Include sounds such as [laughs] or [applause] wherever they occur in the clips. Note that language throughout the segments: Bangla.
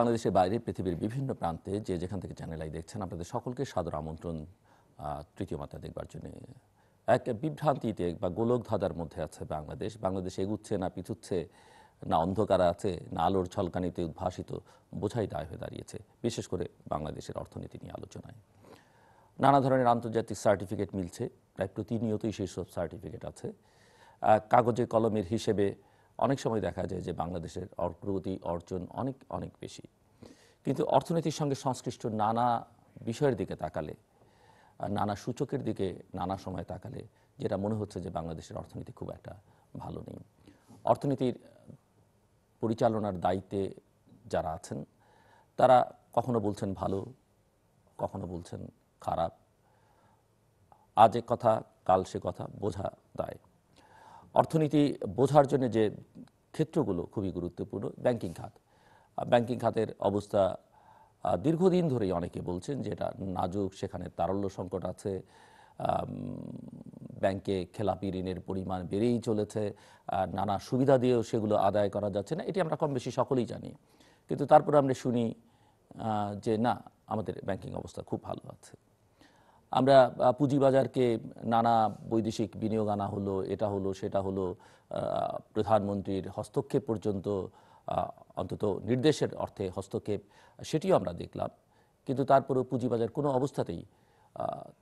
বাংলাদেশের বাইরে পৃথিবীর বিভিন্ন প্রান্তে যে যেখান থেকে চ্যানেল আই দেখছেন আপনাদের সকলকে সাদর আমন্ত্রণ তৃতীয় মাত্রা দেখবার জন্য এক বিভ্রান্তিতে বা গোলক ধাঁধার মধ্যে আছে বাংলাদেশ বাংলাদেশ এগুচ্ছে না পিছুচ্ছে না অন্ধকার আছে না আলোর ছলকানিতে উদ্ভাসিত বোঝাই দায় হয়ে দাঁড়িয়েছে বিশেষ করে বাংলাদেশের অর্থনীতি নিয়ে আলোচনায় নানা ধরনের আন্তর্জাতিক সার্টিফিকেট মিলছে প্রায় প্রতিনিয়তই সেই সব সার্টিফিকেট আছে কাগজে কলমের হিসেবে অনেক সময় দেখা যায় যে বাংলাদেশের অগ্রগতি অর্জন অনেক অনেক বেশি কিন্তু অর্থনীতির সঙ্গে সংশ্লিষ্ট নানা বিষয়ের দিকে তাকালে নানা সূচকের দিকে নানা সময় তাকালে যেটা মনে হচ্ছে যে বাংলাদেশের অর্থনীতি খুব একটা ভালো নেই অর্থনীতির পরিচালনার দায়িত্বে যারা আছেন তারা কখনো বলছেন ভালো কখনো বলছেন খারাপ আজ এক কথা কাল সে কথা বোঝা দায় অর্থনীতি বোঝার জন্য যে ক্ষেত্রগুলো খুবই গুরুত্বপূর্ণ ব্যাংকিং খাত ব্যাংকিং খাতের অবস্থা দীর্ঘদিন ধরেই অনেকে বলছেন যে এটা নাজুক সেখানে তারল্য সংকট আছে ব্যাংকে খেলাপি ঋণের পরিমাণ বেড়েই চলেছে নানা সুবিধা দিয়েও সেগুলো আদায় করা যাচ্ছে না এটি আমরা কম বেশি সকলেই জানি কিন্তু তারপরে আমরা শুনি যে না আমাদের ব্যাংকিং অবস্থা খুব ভালো আছে আমরা পুঁজিবাজারকে নানা বৈদেশিক বিনিয়োগ আনা হলো এটা হলো সেটা হলো প্রধানমন্ত্রীর হস্তক্ষেপ পর্যন্ত অন্তত নির্দেশের অর্থে হস্তক্ষেপ সেটিও আমরা দেখলাম কিন্তু তারপরেও পুঁজিবাজার কোনো অবস্থাতেই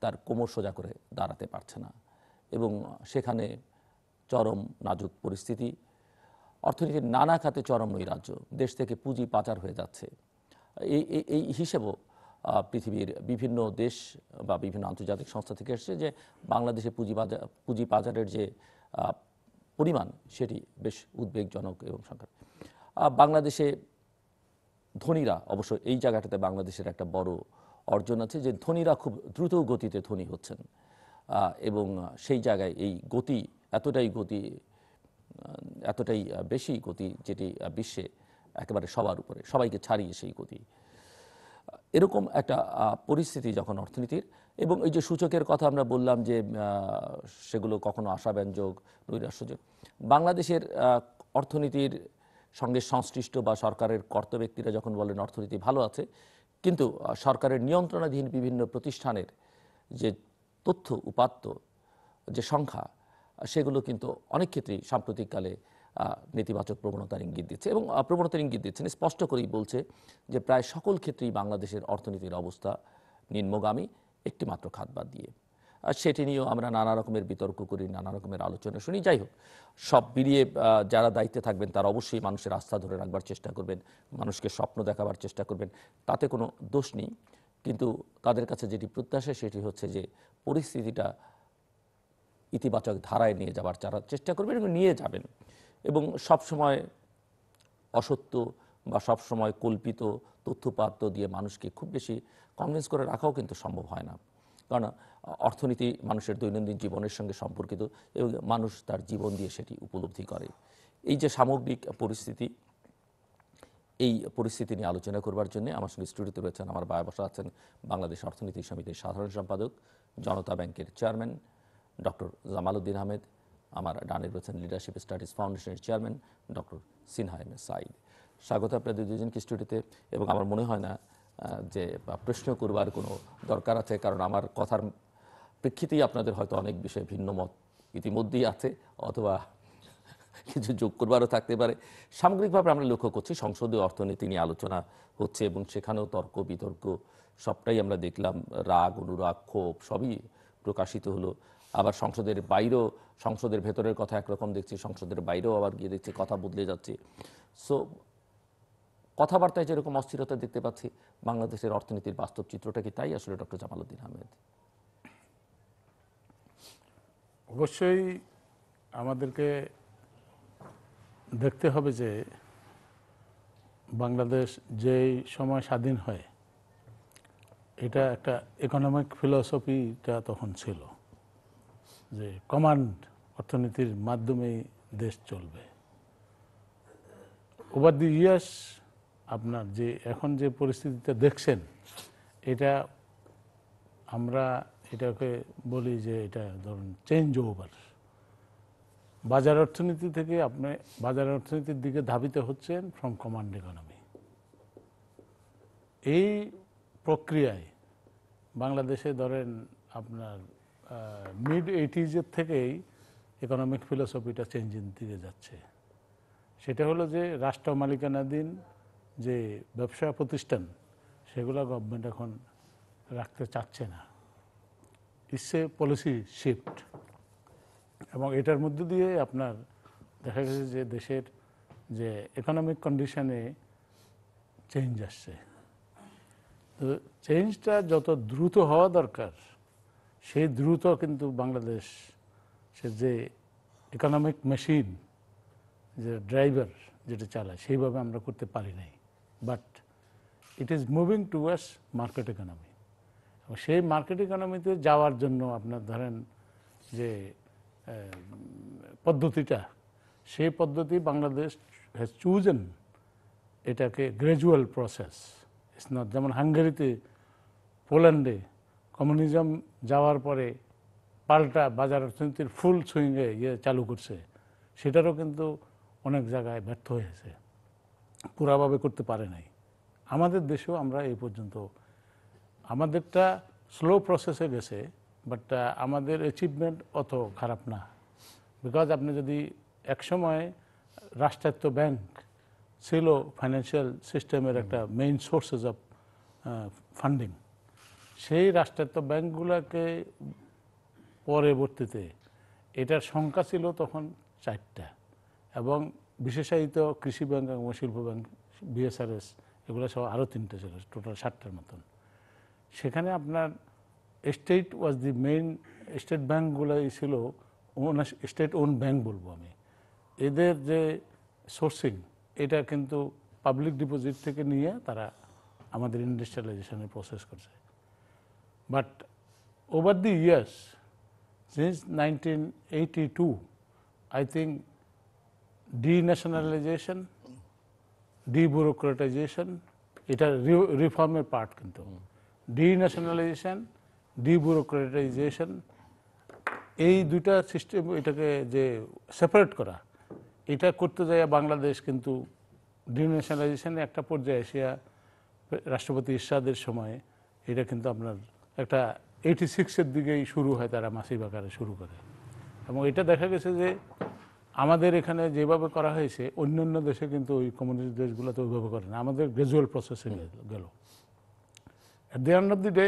তার কোমর সোজা করে দাঁড়াতে পারছে না এবং সেখানে চরম নাজুক পরিস্থিতি অর্থনীতির নানা খাতে চরম নৈরাজ্য দেশ থেকে পুঁজি পাচার হয়ে যাচ্ছে এই এই হিসেবেও পৃথিবীর বিভিন্ন দেশ বা বিভিন্ন আন্তর্জাতিক সংস্থা থেকে এসেছে যে বাংলাদেশে পুঁজি বাজার পুঁজি বাজারের যে পরিমাণ সেটি বেশ উদ্বেগজনক এবং সংখ্যা বাংলাদেশে ধনীরা অবশ্য এই জায়গাটাতে বাংলাদেশের একটা বড় অর্জন আছে যে ধনীরা খুব দ্রুত গতিতে ধনী হচ্ছেন এবং সেই জায়গায় এই গতি এতটাই গতি এতটাই বেশি গতি যেটি বিশ্বে একেবারে সবার উপরে সবাইকে ছাড়িয়ে সেই গতি এরকম একটা পরিস্থিতি যখন অর্থনীতির এবং এই যে সূচকের কথা আমরা বললাম যে সেগুলো কখনো আশাব্যঞ্জক নৈরাশ্যজক বাংলাদেশের অর্থনীতির সঙ্গে সংশ্লিষ্ট বা সরকারের কর্ত ব্যক্তিরা যখন বলেন অর্থনীতি ভালো আছে কিন্তু সরকারের নিয়ন্ত্রণাধীন বিভিন্ন প্রতিষ্ঠানের যে তথ্য উপাত্ত যে সংখ্যা সেগুলো কিন্তু অনেক ক্ষেত্রেই সাম্প্রতিককালে নেতিবাচক প্রবণতার ইঙ্গিত দিচ্ছে এবং প্রবণতার ইঙ্গিত দিচ্ছেন স্পষ্ট করেই বলছে যে প্রায় সকল ক্ষেত্রেই বাংলাদেশের অর্থনীতির অবস্থা নিম্নগামী একটি মাত্র খাত বাদ দিয়ে সেটি নিয়েও আমরা নানা রকমের বিতর্ক করি নানা রকমের আলোচনা শুনি যাই হোক সব মিলিয়ে যারা দায়িত্বে থাকবেন তারা অবশ্যই মানুষের আস্থা ধরে রাখবার চেষ্টা করবেন মানুষকে স্বপ্ন দেখাবার চেষ্টা করবেন তাতে কোনো দোষ নেই কিন্তু তাদের কাছে যেটি প্রত্যাশা সেটি হচ্ছে যে পরিস্থিতিটা ইতিবাচক ধারায় নিয়ে যাবার চেষ্টা করবেন এবং নিয়ে যাবেন এবং সবসময় অসত্য বা সবসময় কল্পিত তথ্যপাত্র দিয়ে মানুষকে খুব বেশি কনভিন্স করে রাখাও কিন্তু সম্ভব হয় না কারণ অর্থনীতি মানুষের দৈনন্দিন জীবনের সঙ্গে সম্পর্কিত এবং মানুষ তার জীবন দিয়ে সেটি উপলব্ধি করে এই যে সামগ্রিক পরিস্থিতি এই পরিস্থিতি নিয়ে আলোচনা করবার জন্য আমার সঙ্গে স্টুডিওতে রয়েছেন আমার বায় বসা আছেন বাংলাদেশ অর্থনীতি সমিতির সাধারণ সম্পাদক জনতা ব্যাংকের চেয়ারম্যান ডক্টর জামালউদ্দিন আহমেদ আমার ডান রয়েছেন লিডারশিপ স্টাডিজ ফাউন্ডেশনের chairman doctor Sinha M Syed স্বাগত আপনাদের দুজনকে স্টুডিওতে এবং আমার মনে হয় না যে প্রশ্ন করবার কোনো দরকার আছে কারণ আমার কথার প্রেক্ষিতেই আপনাদের হয়তো অনেক বিষয়ে ভিন্ন মত ইতিমধ্যেই আছে অথবা কিছু যোগ করবারও থাকতে পারে সামগ্রিকভাবে আমরা লক্ষ্য করছি সংসদীয় অর্থনীতি নিয়ে আলোচনা হচ্ছে এবং সেখানেও তর্ক বিতর্ক সবটাই আমরা দেখলাম রাগ অনুরাগ ক্ষোভ সবই প্রকাশিত হলো আবার সংসদের বাইরেও সংসদের ভেতরের কথা একরকম দেখছি সংসদের বাইরেও আবার গিয়ে দেখছি কথা বদলে যাচ্ছে সো কথাবার্তায় যেরকম অস্থিরতা দেখতে পাচ্ছি বাংলাদেশের অর্থনীতির বাস্তব চিত্রটা কি তাই আসলে ডক্টর জামালউদ্দিন আহমেদ অবশ্যই আমাদেরকে দেখতে হবে যে বাংলাদেশ যেই সময় স্বাধীন হয় এটা একটা ইকোনমিক ফিলসফিটা তখন ছিল যে কমান্ড অর্থনীতির মাধ্যমেই দেশ চলবে ওভার দি ইয়ার্স আপনার যে এখন যে পরিস্থিতিটা দেখছেন এটা আমরা এটাকে বলি যে এটা ধরুন চেঞ্জ ওভার বাজার অর্থনীতি থেকে আপনি বাজার অর্থনীতির দিকে ধাবিত হচ্ছেন ফ্রম কমান্ড ইকোনমি এই প্রক্রিয়ায় বাংলাদেশে ধরেন আপনার মিড এইটিজের থেকেই ইকোনমিক ফিলোসফিটা চেঞ্জের দিকে যাচ্ছে সেটা হলো যে রাষ্ট্র মালিকানাধীন যে ব্যবসা প্রতিষ্ঠান সেগুলো গভর্নমেন্ট এখন রাখতে চাচ্ছে না ইসে পলিসি শিফট এবং এটার মধ্য দিয়ে আপনার দেখা গেছে যে দেশের যে ইকোনমিক কন্ডিশনে চেঞ্জ আসছে তো চেঞ্জটা যত দ্রুত হওয়া দরকার সেই দ্রুত কিন্তু বাংলাদেশ সে যে ইকোনমিক মেশিন যে ড্রাইভার যেটা চালায় সেইভাবে আমরা করতে পারি নাই but it is moving towards market economy এবং সেই মার্কেট ইকোনমিতে যাওয়ার জন্য আপনার ধরেন যে পদ্ধতিটা সেই পদ্ধতি বাংলাদেশ হ্যাজ চুজেন এটাকে গ্র্যাজুয়াল প্রসেস ইটস নট যেমন হাঙ্গেরিতে পোল্যান্ডে কমিউনিজম যাওয়ার পরে পাল্টা বাজার অর্থনীতির ফুল সুইংয়ে ইয়ে চালু করছে সেটারও কিন্তু অনেক জায়গায় ব্যর্থ হয়েছে পুরাভাবে করতে পারে নাই আমাদের দেশেও আমরা এই পর্যন্ত আমাদেরটা স্লো প্রসেসে গেছে বাট আমাদের অ্যাচিভমেন্ট অত খারাপ না বিকজ আপনি যদি একসময় রাষ্ট্রায়ত্ত ব্যাংক ছিল ফাইন্যান্সিয়াল সিস্টেমের একটা মেইন সোর্সেস অফ ফান্ডিং সেই রাষ্ট্রায়ত্ত ব্যাংকগুলোকে পরবর্তীতে এটার সংখ্যা ছিল তখন চারটা এবং বিশেষায়িত কৃষি ব্যাংক এবং শিল্প ব্যাংক বিএসআরএস এগুলো সব আরও তিনটে ছিল টোটাল সাতটার মতন সেখানে আপনার state was the main state ব্যাঙ্কগুলোই ছিল স্টেট ওন ব্যাংক বলবো আমি এদের যে সোর্সিং এটা কিন্তু পাবলিক ডিপোজিট থেকে নিয়ে তারা আমাদের ইন্ডাস্ট্রিয়ালাইজেশনের প্রসেস করছে but over the years Since 1982, I think denationalization, debureaucratization, এটা রিফর্মের পার্ট কিন্তু Denationalization, ডিবিউরোক্রেটাইজেশন এই দুইটা সিস্টেম এটাকে যে সেপারেট করা এটা করতে যায় বাংলাদেশ কিন্তু ডিনেশনালাইজেশনে একটা পর্যায়ে এশিয়া রাষ্ট্রপতি ইসাদের সময় এটা কিন্তু আপনার একটা এইটি সিক্সের দিকেই শুরু হয় তারা মাসিক আকারে শুরু করে এবং এটা দেখা গেছে যে আমাদের এখানে যেভাবে করা হয়েছে অন্যান্য দেশে কিন্তু ওই কমিউনিস্ট দেশগুলোতে ওইভাবে করে না আমাদের গ্রাজুয়াল প্রসেসে গেল at the end of the day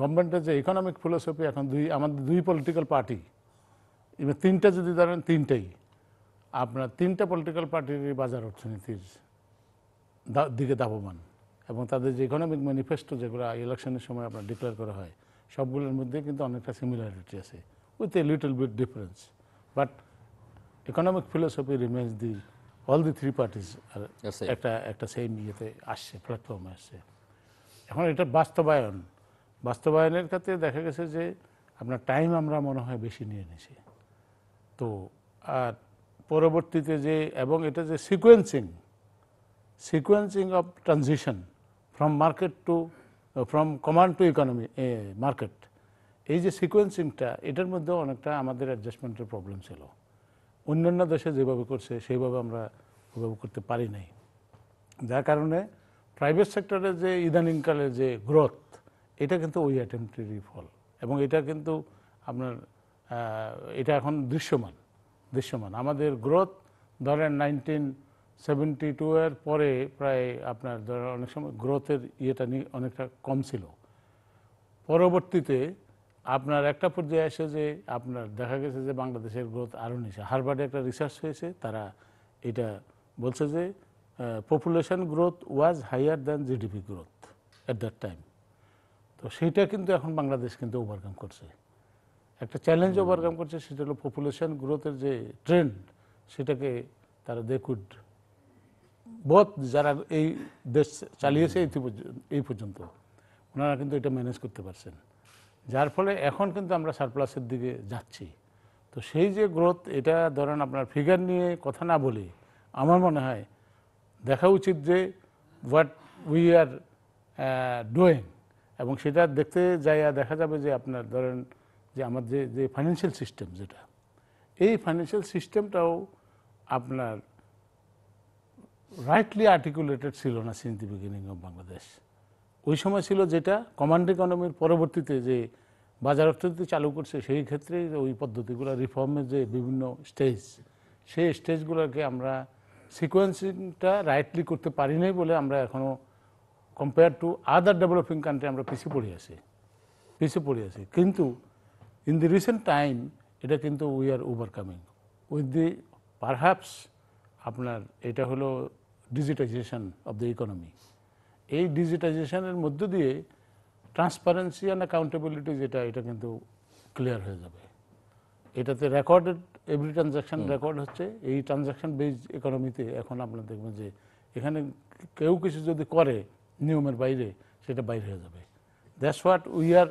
গভর্নমেন্টের যে ইকোনমিক ফিলোসফি এখন দুই আমাদের দুই পলিটিক্যাল পার্টি এবার তিনটা যদি ধরেন তিনটাই আপনার তিনটা পলিটিক্যাল পার্টির বাজার অর্থনীতির দিকে দাবমান এবং তাদের যে ইকোনমিক ম্যানিফেস্টো যেগুলো ইলেকশনের সময় আপনার ডিক্লেয়ার করা হয় সবগুলোর মধ্যে কিন্তু অনেকটা সিমিলারিটি আছে with a little bit difference but economic philosophy remains the all the three parties আর একটা একটা সেম ইয়েতে আসছে প্ল্যাটফর্মে আসছে এখন এটা বাস্তবায়ন বাস্তবায়নের ক্ষেত্রে দেখা গেছে যে আপনার টাইম আমরা মনে হয় বেশি নিয়ে নিছি তো আর পরবর্তীতে যে এবং এটা যে sequencing sequencing of transition from market to from command to economy market এই যে সিকোয়েন্সিংটা এটার মধ্যে অনেকটা আমাদের অ্যাডজাস্টমেন্টের প্রবলেম ছিল অন্যান্য দেশে যেভাবে করছে সেইভাবে আমরা ওভাবে করতে পারি নাই যার কারণে প্রাইভেট সেক্টরে যে ইদানিংকালে যে গ্রোথ এটা কিন্তু ওই অ্যাটেম্পটেরই ফল এবং এটা কিন্তু আপনার এটা এখন দৃশ্যমান দৃশ্যমান আমাদের গ্রোথ ধরেন নাইনটিন সেভেন্টি টু এর পরে প্রায় আপনার অনেক সময় গ্রোথের ইয়েটা নিয়ে অনেকটা কম ছিল পরবর্তীতে আপনার একটা পর্যায়ে এসে যে আপনার দেখা গেছে যে বাংলাদেশের গ্রোথ আরও নিচে হারবার্ডে একটা রিসার্চ হয়েছে তারা এটা বলছে যে population growth was higher than GDP growth at that time তো সেইটা কিন্তু এখন বাংলাদেশ কিন্তু ওভারকাম করছে একটা চ্যালেঞ্জ ওভারকাম করছে সেটা হলো পপুলেশন গ্রোথের যে ট্রেন্ড সেটাকে তারা দে কুড বহুত যারা এই দেশ চালিয়েছে এই পর্যন্ত ওনারা কিন্তু এটা ম্যানেজ করতে পারছেন যার ফলে এখন কিন্তু আমরা সারপ্লাসের দিকে যাচ্ছি তো সেই যে গ্রোথ এটা ধরেন আপনার ফিগার নিয়ে কথা না বলে আমার মনে হয় দেখা উচিত যে হোয়াট উই আর ডুইং এবং সেটা দেখতে যাইয়া দেখা যাবে যে আপনার ধরেন যে আমার যে যে ফাইন্যান্সিয়াল সিস্টেম যেটা এই ফাইন্যান্সিয়াল সিস্টেমটাও আপনার রাইটলি আর্টিকুলেটেড ছিল না since the beginning of Bangladesh ওই সময় ছিল যেটা কমান্ড ইকোনমির পরবর্তীতে যে বাজার অর্থনীতি চালু করছে সেই ক্ষেত্রে ওই পদ্ধতিগুলো রিফর্মের যে বিভিন্ন স্টেজ সেই স্টেজগুলোকে আমরা সিকোয়েন্সিংটা রাইটলি করতে পারি নাই বলে আমরা এখনও compare to other developing country আমরা পিছিয়ে পড়ে আছি পিছিয়ে পড়ে আছি কিন্তু ইন দি রিসেন্ট টাইম এটা কিন্তু we are overcoming with the perhaps আপনার এটা হলো ডিজিটাইজেশন অব দ্য ইকোনমি এই ডিজিটাইজেশনের মধ্য দিয়ে ট্রান্সপারেন্সি অ্যান্ড অ্যাকাউন্টেবিলিটি যেটা এটা কিন্তু ক্লিয়ার হয়ে যাবে এটাতে রেকর্ডেড এভরি ট্রানজাকশান রেকর্ড হচ্ছে এই ট্রানজাকশান বেজ ইকোনমিতে এখন আপনার দেখবেন যে এখানে কেউ কিছু যদি করে নিয়মের বাইরে সেটা বাইরে হয়ে যাবে that's what we are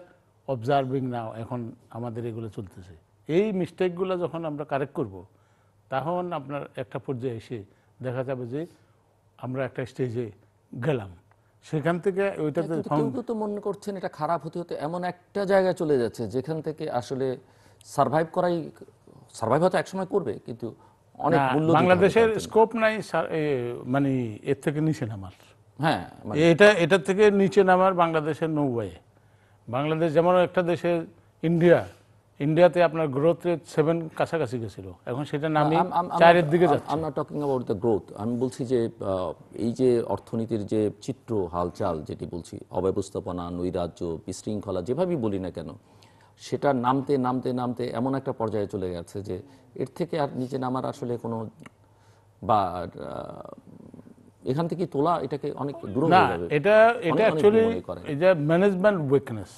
observing now এখন আমাদের এগুলো চলতেছে এই মিস্টেকগুলো যখন আমরা কারেক্ট করব তখন আপনার একটা পর্যায়ে এসে দেখা যাবে যে আমরা একটা স্টেজে গেলাম সেখান থেকে ওইটাতে কেউ তো মনে করছেন এটা খারাপ হতে হতে এমন একটা জায়গায় চলে যাচ্ছে যেখান থেকে আসলে সার্ভাইভ করাই সার্ভাইভ হয়তো একসময় করবে কিন্তু অনেক মূল্য বাংলাদেশের স্কোপ নাই মানে এর থেকে নিচে নামার হ্যাঁ মানে এটা এটার থেকে নিচে নামার বাংলাদেশের নৌবায়ে বাংলাদেশ যেমন একটা দেশের ইন্ডিয়া ইন্ডিয়াতে আপনার গ্রোথ রেট সেভেন কাছাকাছি গেছিল এখন সেটা নামে চারের দিকে যাচ্ছে আমরা টকিং অ্যাবাউট দ্য গ্রোথ আমি বলছি যে এই যে অর্থনীতির যে চিত্র হালচাল যেটি বলছি অব্যবস্থাপনা নৈরাজ্য বিশৃঙ্খলা যেভাবেই বলি না কেন সেটা নামতে নামতে নামতে এমন একটা পর্যায়ে চলে গেছে যে এর থেকে আর নিচে নামার আসলে কোনো বা এখান থেকে তোলা এটাকে অনেক দূর এটা এটা অ্যাকচুয়ালি এটা ম্যানেজমেন্ট উইকনেস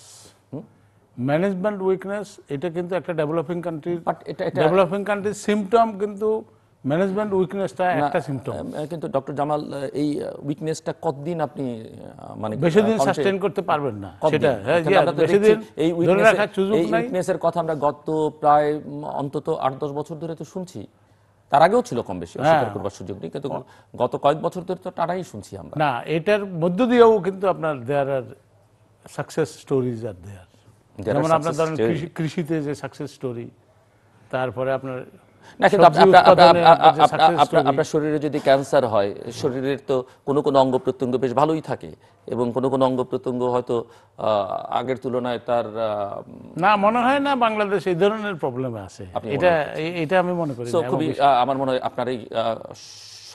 ম্যানেজমেন্ট উইকনেস এটা কিন্তু একটা ডেভেলপিং কান্ট্রির ডেভেলপিং কান্ট্রির সিমটম কিন্তু ম্যানেজমেন্ট উইকনেসটা একটা সিমটম কিন্তু ডক্টর জামাল এই উইকনেসটা কতদিন আপনি মানে বেশি দিন সাসটেইন করতে পারবেন না সেটা হ্যাঁ বেশি দিন এই উইকনেসের কথা আমরা গত প্রায় অন্তত 8 10 বছর ধরে তো শুনছি তার আগেও ছিল কম বেশি হ্যাঁ। অস্বীকার করবার সুযোগ নেই কিন্তু গত কয়েক বছর ধরে তো টানাই শুনছি আমরা না এটার মধ্য দিয়েও কিন্তু আপনার দেয়ার আর সাকসেস স্টোরিজ আর দেয়ার যেমন আপনার ধরেন কৃষিতে যে সাকসেস স্টোরি তারপরে আপনার আপনার শরীরে যদি ক্যান্সার হয় শরীরের তো কোনো কোনো অঙ্গ প্রত্যঙ্গ বেশ ভালোই থাকে এবং কোনো কোনো অঙ্গ প্রত্যঙ্গ হয়তো আগের তুলনায় তার না মনে হয় না বাংলাদেশ এই ধরনের প্রবলেম আছে এটা এটা আমি মনে করি খুবই আমার মনে হয় আপনার এই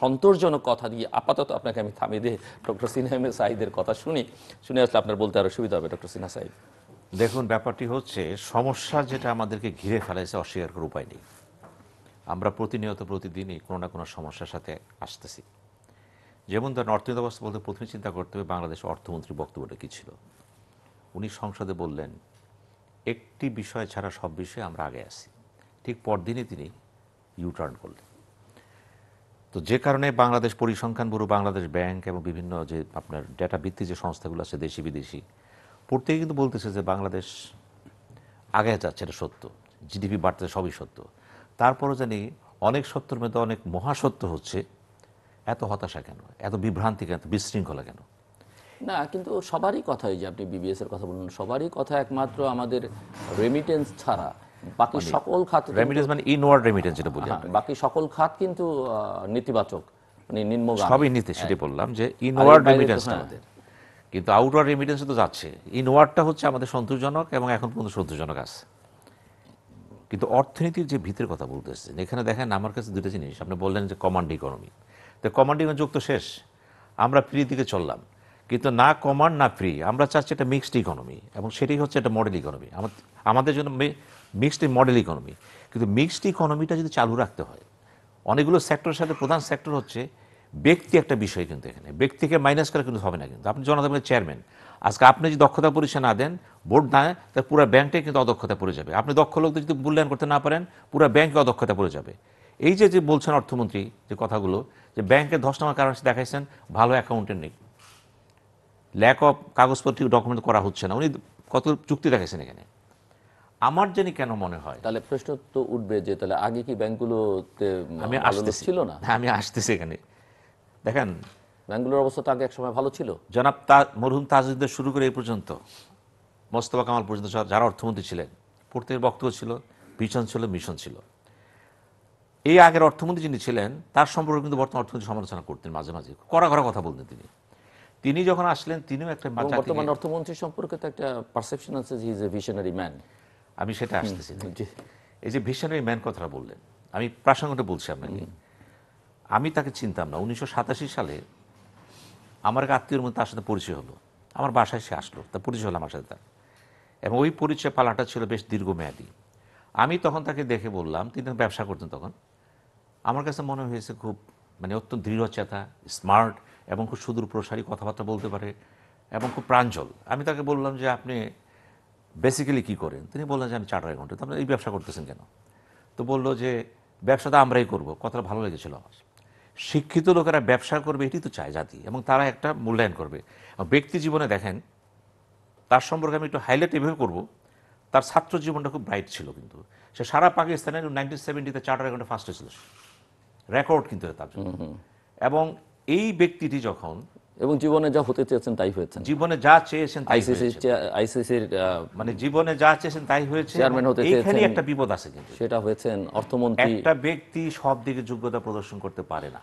সন্তোষজনক কথা দিয়ে আপাতত আপনাকে আমি থামিয়ে দিয়ে ডক্টর সিনহামে সাইদের কথা শুনি শুনে আসলে আপনার বলতে আরো সুবিধা হবে ডক্টর সিনহা সাইদ দেখুন ব্যাপারটি হচ্ছে সমস্যা যেটা আমাদেরকে ঘিরে ফেলেছে অস্বীকার করার উপায় নেই আমরা প্রতিনিয়ত প্রতিদিনই কোনো না কোনো সমস্যার সাথে আসতেছি যেমন ধরেন অর্থনীতি অবস্থা বলতে প্রথমে চিন্তা করতে হবে বাংলাদেশের অর্থমন্ত্রী বক্তব্যটা কী ছিল উনি সংসদে বললেন একটি বিষয় ছাড়া সব বিষয়ে আমরা আগে আসি ঠিক পরদিনই তিনি ইউটার্ন করলেন তো যে কারণে বাংলাদেশ পরিসংখ্যান ব্যুরো বাংলাদেশ ব্যাংক এবং বিভিন্ন যে আপনার ডেটা ভিত্তিক যে সংস্থাগুলো আছে দেশি বিদেশি পড়তে কিন্তু বলতেছে যে বাংলাদেশ আগে যাচ্ছে এটা সত্য জিডিপি বাড়তে সবই সত্য তারপরে জানি অনেক সত্যর মধ্যে অনেক মহাসত্য হচ্ছে এত হতাশা কেন এত বিভ্রান্তি কেন বিশৃঙ্খলা কেন না কিন্তু সবারই কথা যে আপনি বিবিএস এর কথা বললেন সবারই কথা একমাত্র আমাদের রেমিটেন্স ছাড়া বাকি মানে সকল খাত রেমিটেন্স মানে ইনওয়ার্ড রেমিটেন্স যেটা বলি হ্যাঁ, বাকি সকল খাত কিন্তু নেতিবাচক মানে নিম্নগামী সবই নিতে সেটা বললাম যে ইনওয়ার্ড রেমিটেন্স হ্যাঁ। আমাদের কিন্তু আউটওয়ার রেমিটেন্সে তো যাচ্ছে ইনওয়ার্ডটা হচ্ছে আমাদের সন্তোষজনক এবং এখন পর্যন্ত সন্তোষজনক আছে কিন্তু অর্থনীতির যে ভিতরের কথা বলতেছেন এখানে দেখেন আমার কাছে দুটো জিনিস আপনি বললেন যে কমান্ড ইকোনমি তো কমান্ড ইকোনমি তো শেষ আমরা ফ্রি দিকে চললাম কিন্তু না কমান্ড না ফ্রি আমরা চাচ্ছি একটা মিক্সড ইকোনমি এবং সেটাই হচ্ছে একটা মডেল ইকোনমি আমাদের জন্য মিক্সড মডেল ইকোনমি কিন্তু মিক্সড ইকোনমিটা যদি চালু রাখতে হয় অনেকগুলো সেক্টরের সাথে প্রধান সেক্টর হচ্ছে ব্যক্তি একটা বিষয় কিন্তু এখানে ব্যক্তিকে মাইনাস করা কিন্তু হবে না কিন্তু আপনি জনতা চেয়ারম্যান আজকে আপনি যদি দক্ষতা পরিচয় না দেন ভোট না তাহলে পুরো ব্যাংকটাই কিন্তু অদক্ষতা পড়ে যাবে আপনি দক্ষ লোকদের যদি মূল্যায়ন করতে না পারেন পুরো ব্যাংকে অদক্ষতা পড়ে যাবে এই যে যে বলছেন অর্থমন্ত্রী যে কথাগুলো যে ব্যাংকের ধস নামার কারণে দেখাইছেন ভালো অ্যাকাউন্টের নেই ল্যাক অফ কাগজপত্র ডকুমেন্ট করা হচ্ছে না উনি কত চুক্তি দেখাইছেন এখানে আমার জানি কেন মনে হয় তাহলে প্রশ্ন তো উঠবে যে তাহলে আগে কি ব্যাংকগুলোতে আমি আসতেছি ছিল না হ্যাঁ, আমি আসতেছি এখানে দেখেন ব্যাংকগুলোর অবস্থা তো আগে এক সময় ভালো ছিল জনাব তা মরহুম তাজুদ্দিন শুরু করে এই পর্যন্ত মোস্তফা কামাল পর্যন্ত যারা অর্থমন্ত্রী ছিলেন প্রত্যেকের বক্তব্য ছিল ভিশন ছিল মিশন ছিল এই আগের অর্থমন্ত্রী যিনি ছিলেন তার সম্পর্কে কিন্তু বর্তমান অর্থমন্ত্রী সমালোচনা করতেন মাঝে মাঝে করা করা কথা বলতেন তিনি তিনি যখন আসলেন তিনিও একটা বর্তমান অর্থমন্ত্রী সম্পর্কে তো একটা পারসেপশন আছে যে ইজ এ ভিশনারি ম্যান আমি সেটা আসতেছি এই যে ভিশনারি ম্যান কথাটা বললেন আমি প্রাসঙ্গটা বলছি আপনাকে আমি তাকে চিনতাম না উনিশশো সালে আমার এক আত্মীয়র মধ্যে তার সাথে পরিচয় হলো আমার বাসায় সে আসলো তার পরিচয় হলো আমার সাথে তার এবং ওই পরিচয় পালাটা ছিল বেশ দীর্ঘমেয়াদী আমি তখন তাকে দেখে বললাম তিনি ব্যবসা করতেন তখন আমার কাছে মনে হয়েছে খুব মানে অত্যন্ত দৃঢ়চেতা স্মার্ট এবং খুব সুদূর প্রসারী কথাবার্তা বলতে পারে এবং খুব প্রাঞ্চল আমি তাকে বললাম যে আপনি বেসিক্যালি কী করেন তিনি বললেন যে আমি চার্টার অ্যাকাউন্টে তো আপনি এই ব্যবসা করতেছেন কেন তো বললো যে ব্যবসাটা আমরাই করবো কথাটা ভালো লেগেছিল আমার শিক্ষিত লোকেরা ব্যবসা করবে এটি তো চায় জাতি এবং তারা একটা মূল্যায়ন করবে ব্যক্তি জীবনে দেখেন তার সম্পর্কে আমি একটু হাইলাইট এভাবে করব তার ছাত্র জীবনটা খুব ব্রাইট ছিল কিন্তু সে সারা পাকিস্তানে নাইনটিন সেভেন্টিতে চার্টার অ্যাকাউন্টে ফার্স্ট ছিল রেকর্ড কিন্তু তার জন্য এবং এই ব্যক্তিটি যখন এবং জীবনে যা হতে চেয়েছেন তাই হয়েছেন জীবনে যা চেয়েছেন আইসিসির মানে জীবনে যা চেয়েছেন তাই হয়েছে চেয়ারম্যান হতে চেয়েছেন একটা বিপদ আছে কিন্তু সেটা হয়েছেন অর্থমন্ত্রী একটা ব্যক্তি সব দিকে যোগ্যতা প্রদর্শন করতে পারে না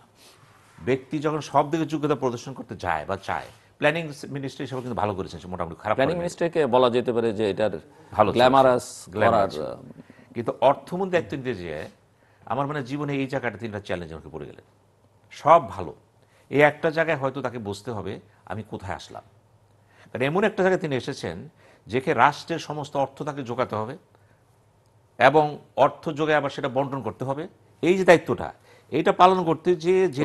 ব্যক্তি যখন সব দিকে যোগ্যতা প্রদর্শন করতে যায় বা চায় প্ল্যানিং মিনিস্টার হিসেবে কিন্তু ভালো করেছেন মোটামুটি খারাপ প্ল্যানিং মিনিস্টারকে বলা যেতে পারে যে এটার ভালো গ্ল্যামারাস করার কিন্তু অর্থমন্ত্রী একটু যে আমার মানে জীবনে এই জায়গাটা তিনটা চ্যালেঞ্জ আমাকে পড়ে গেলেন সব ভালো এই একটা জায়গায় হয়তো তাকে বুঝতে হবে আমি কোথায় আসলাম কারণ এমন একটা জায়গায় তিনি এসেছেন যেখানে রাষ্ট্রের সমস্ত অর্থ তাকে জোগাতে হবে এবং অর্থ যোগে আবার সেটা বন্টন করতে হবে এই যে দায়িত্বটা এটা পালন করতে যে যে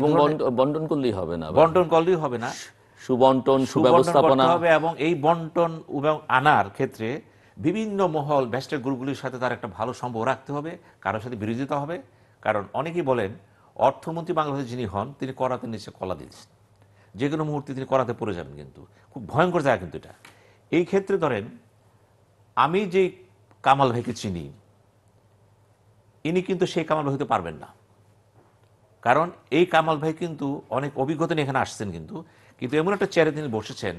বন্টন করলেই হবে না বন্টন করলেই হবে না সুবন্টন সুব্যবস্থাপনা হবে এবং এই বন্টন আনার ক্ষেত্রে বিভিন্ন মহল ব্যাস্টের গ্রুপগুলির সাথে তার একটা ভালো সম্ভব রাখতে হবে কারোর সাথে বিরোধিতা হবে কারণ অনেকেই বলেন অর্থমন্ত্রী বাংলাদেশ যিনি হন তিনি করাতে নিচে কলা দিয়েছেন যে কোনো মুহূর্তে তিনি করাতে পড়ে যাবেন কিন্তু খুব ভয়ঙ্কর জায়গা কিন্তু এটা এই ক্ষেত্রে ধরেন আমি যে কামাল ভাইকে চিনি ইনি কিন্তু সেই কামাল ভাই হতে পারবেন না কারণ এই কামাল ভাই কিন্তু অনেক অভিজ্ঞতা নিয়ে এখানে আসছেন কিন্তু কিন্তু এমন একটা চেয়ারে তিনি বসেছেন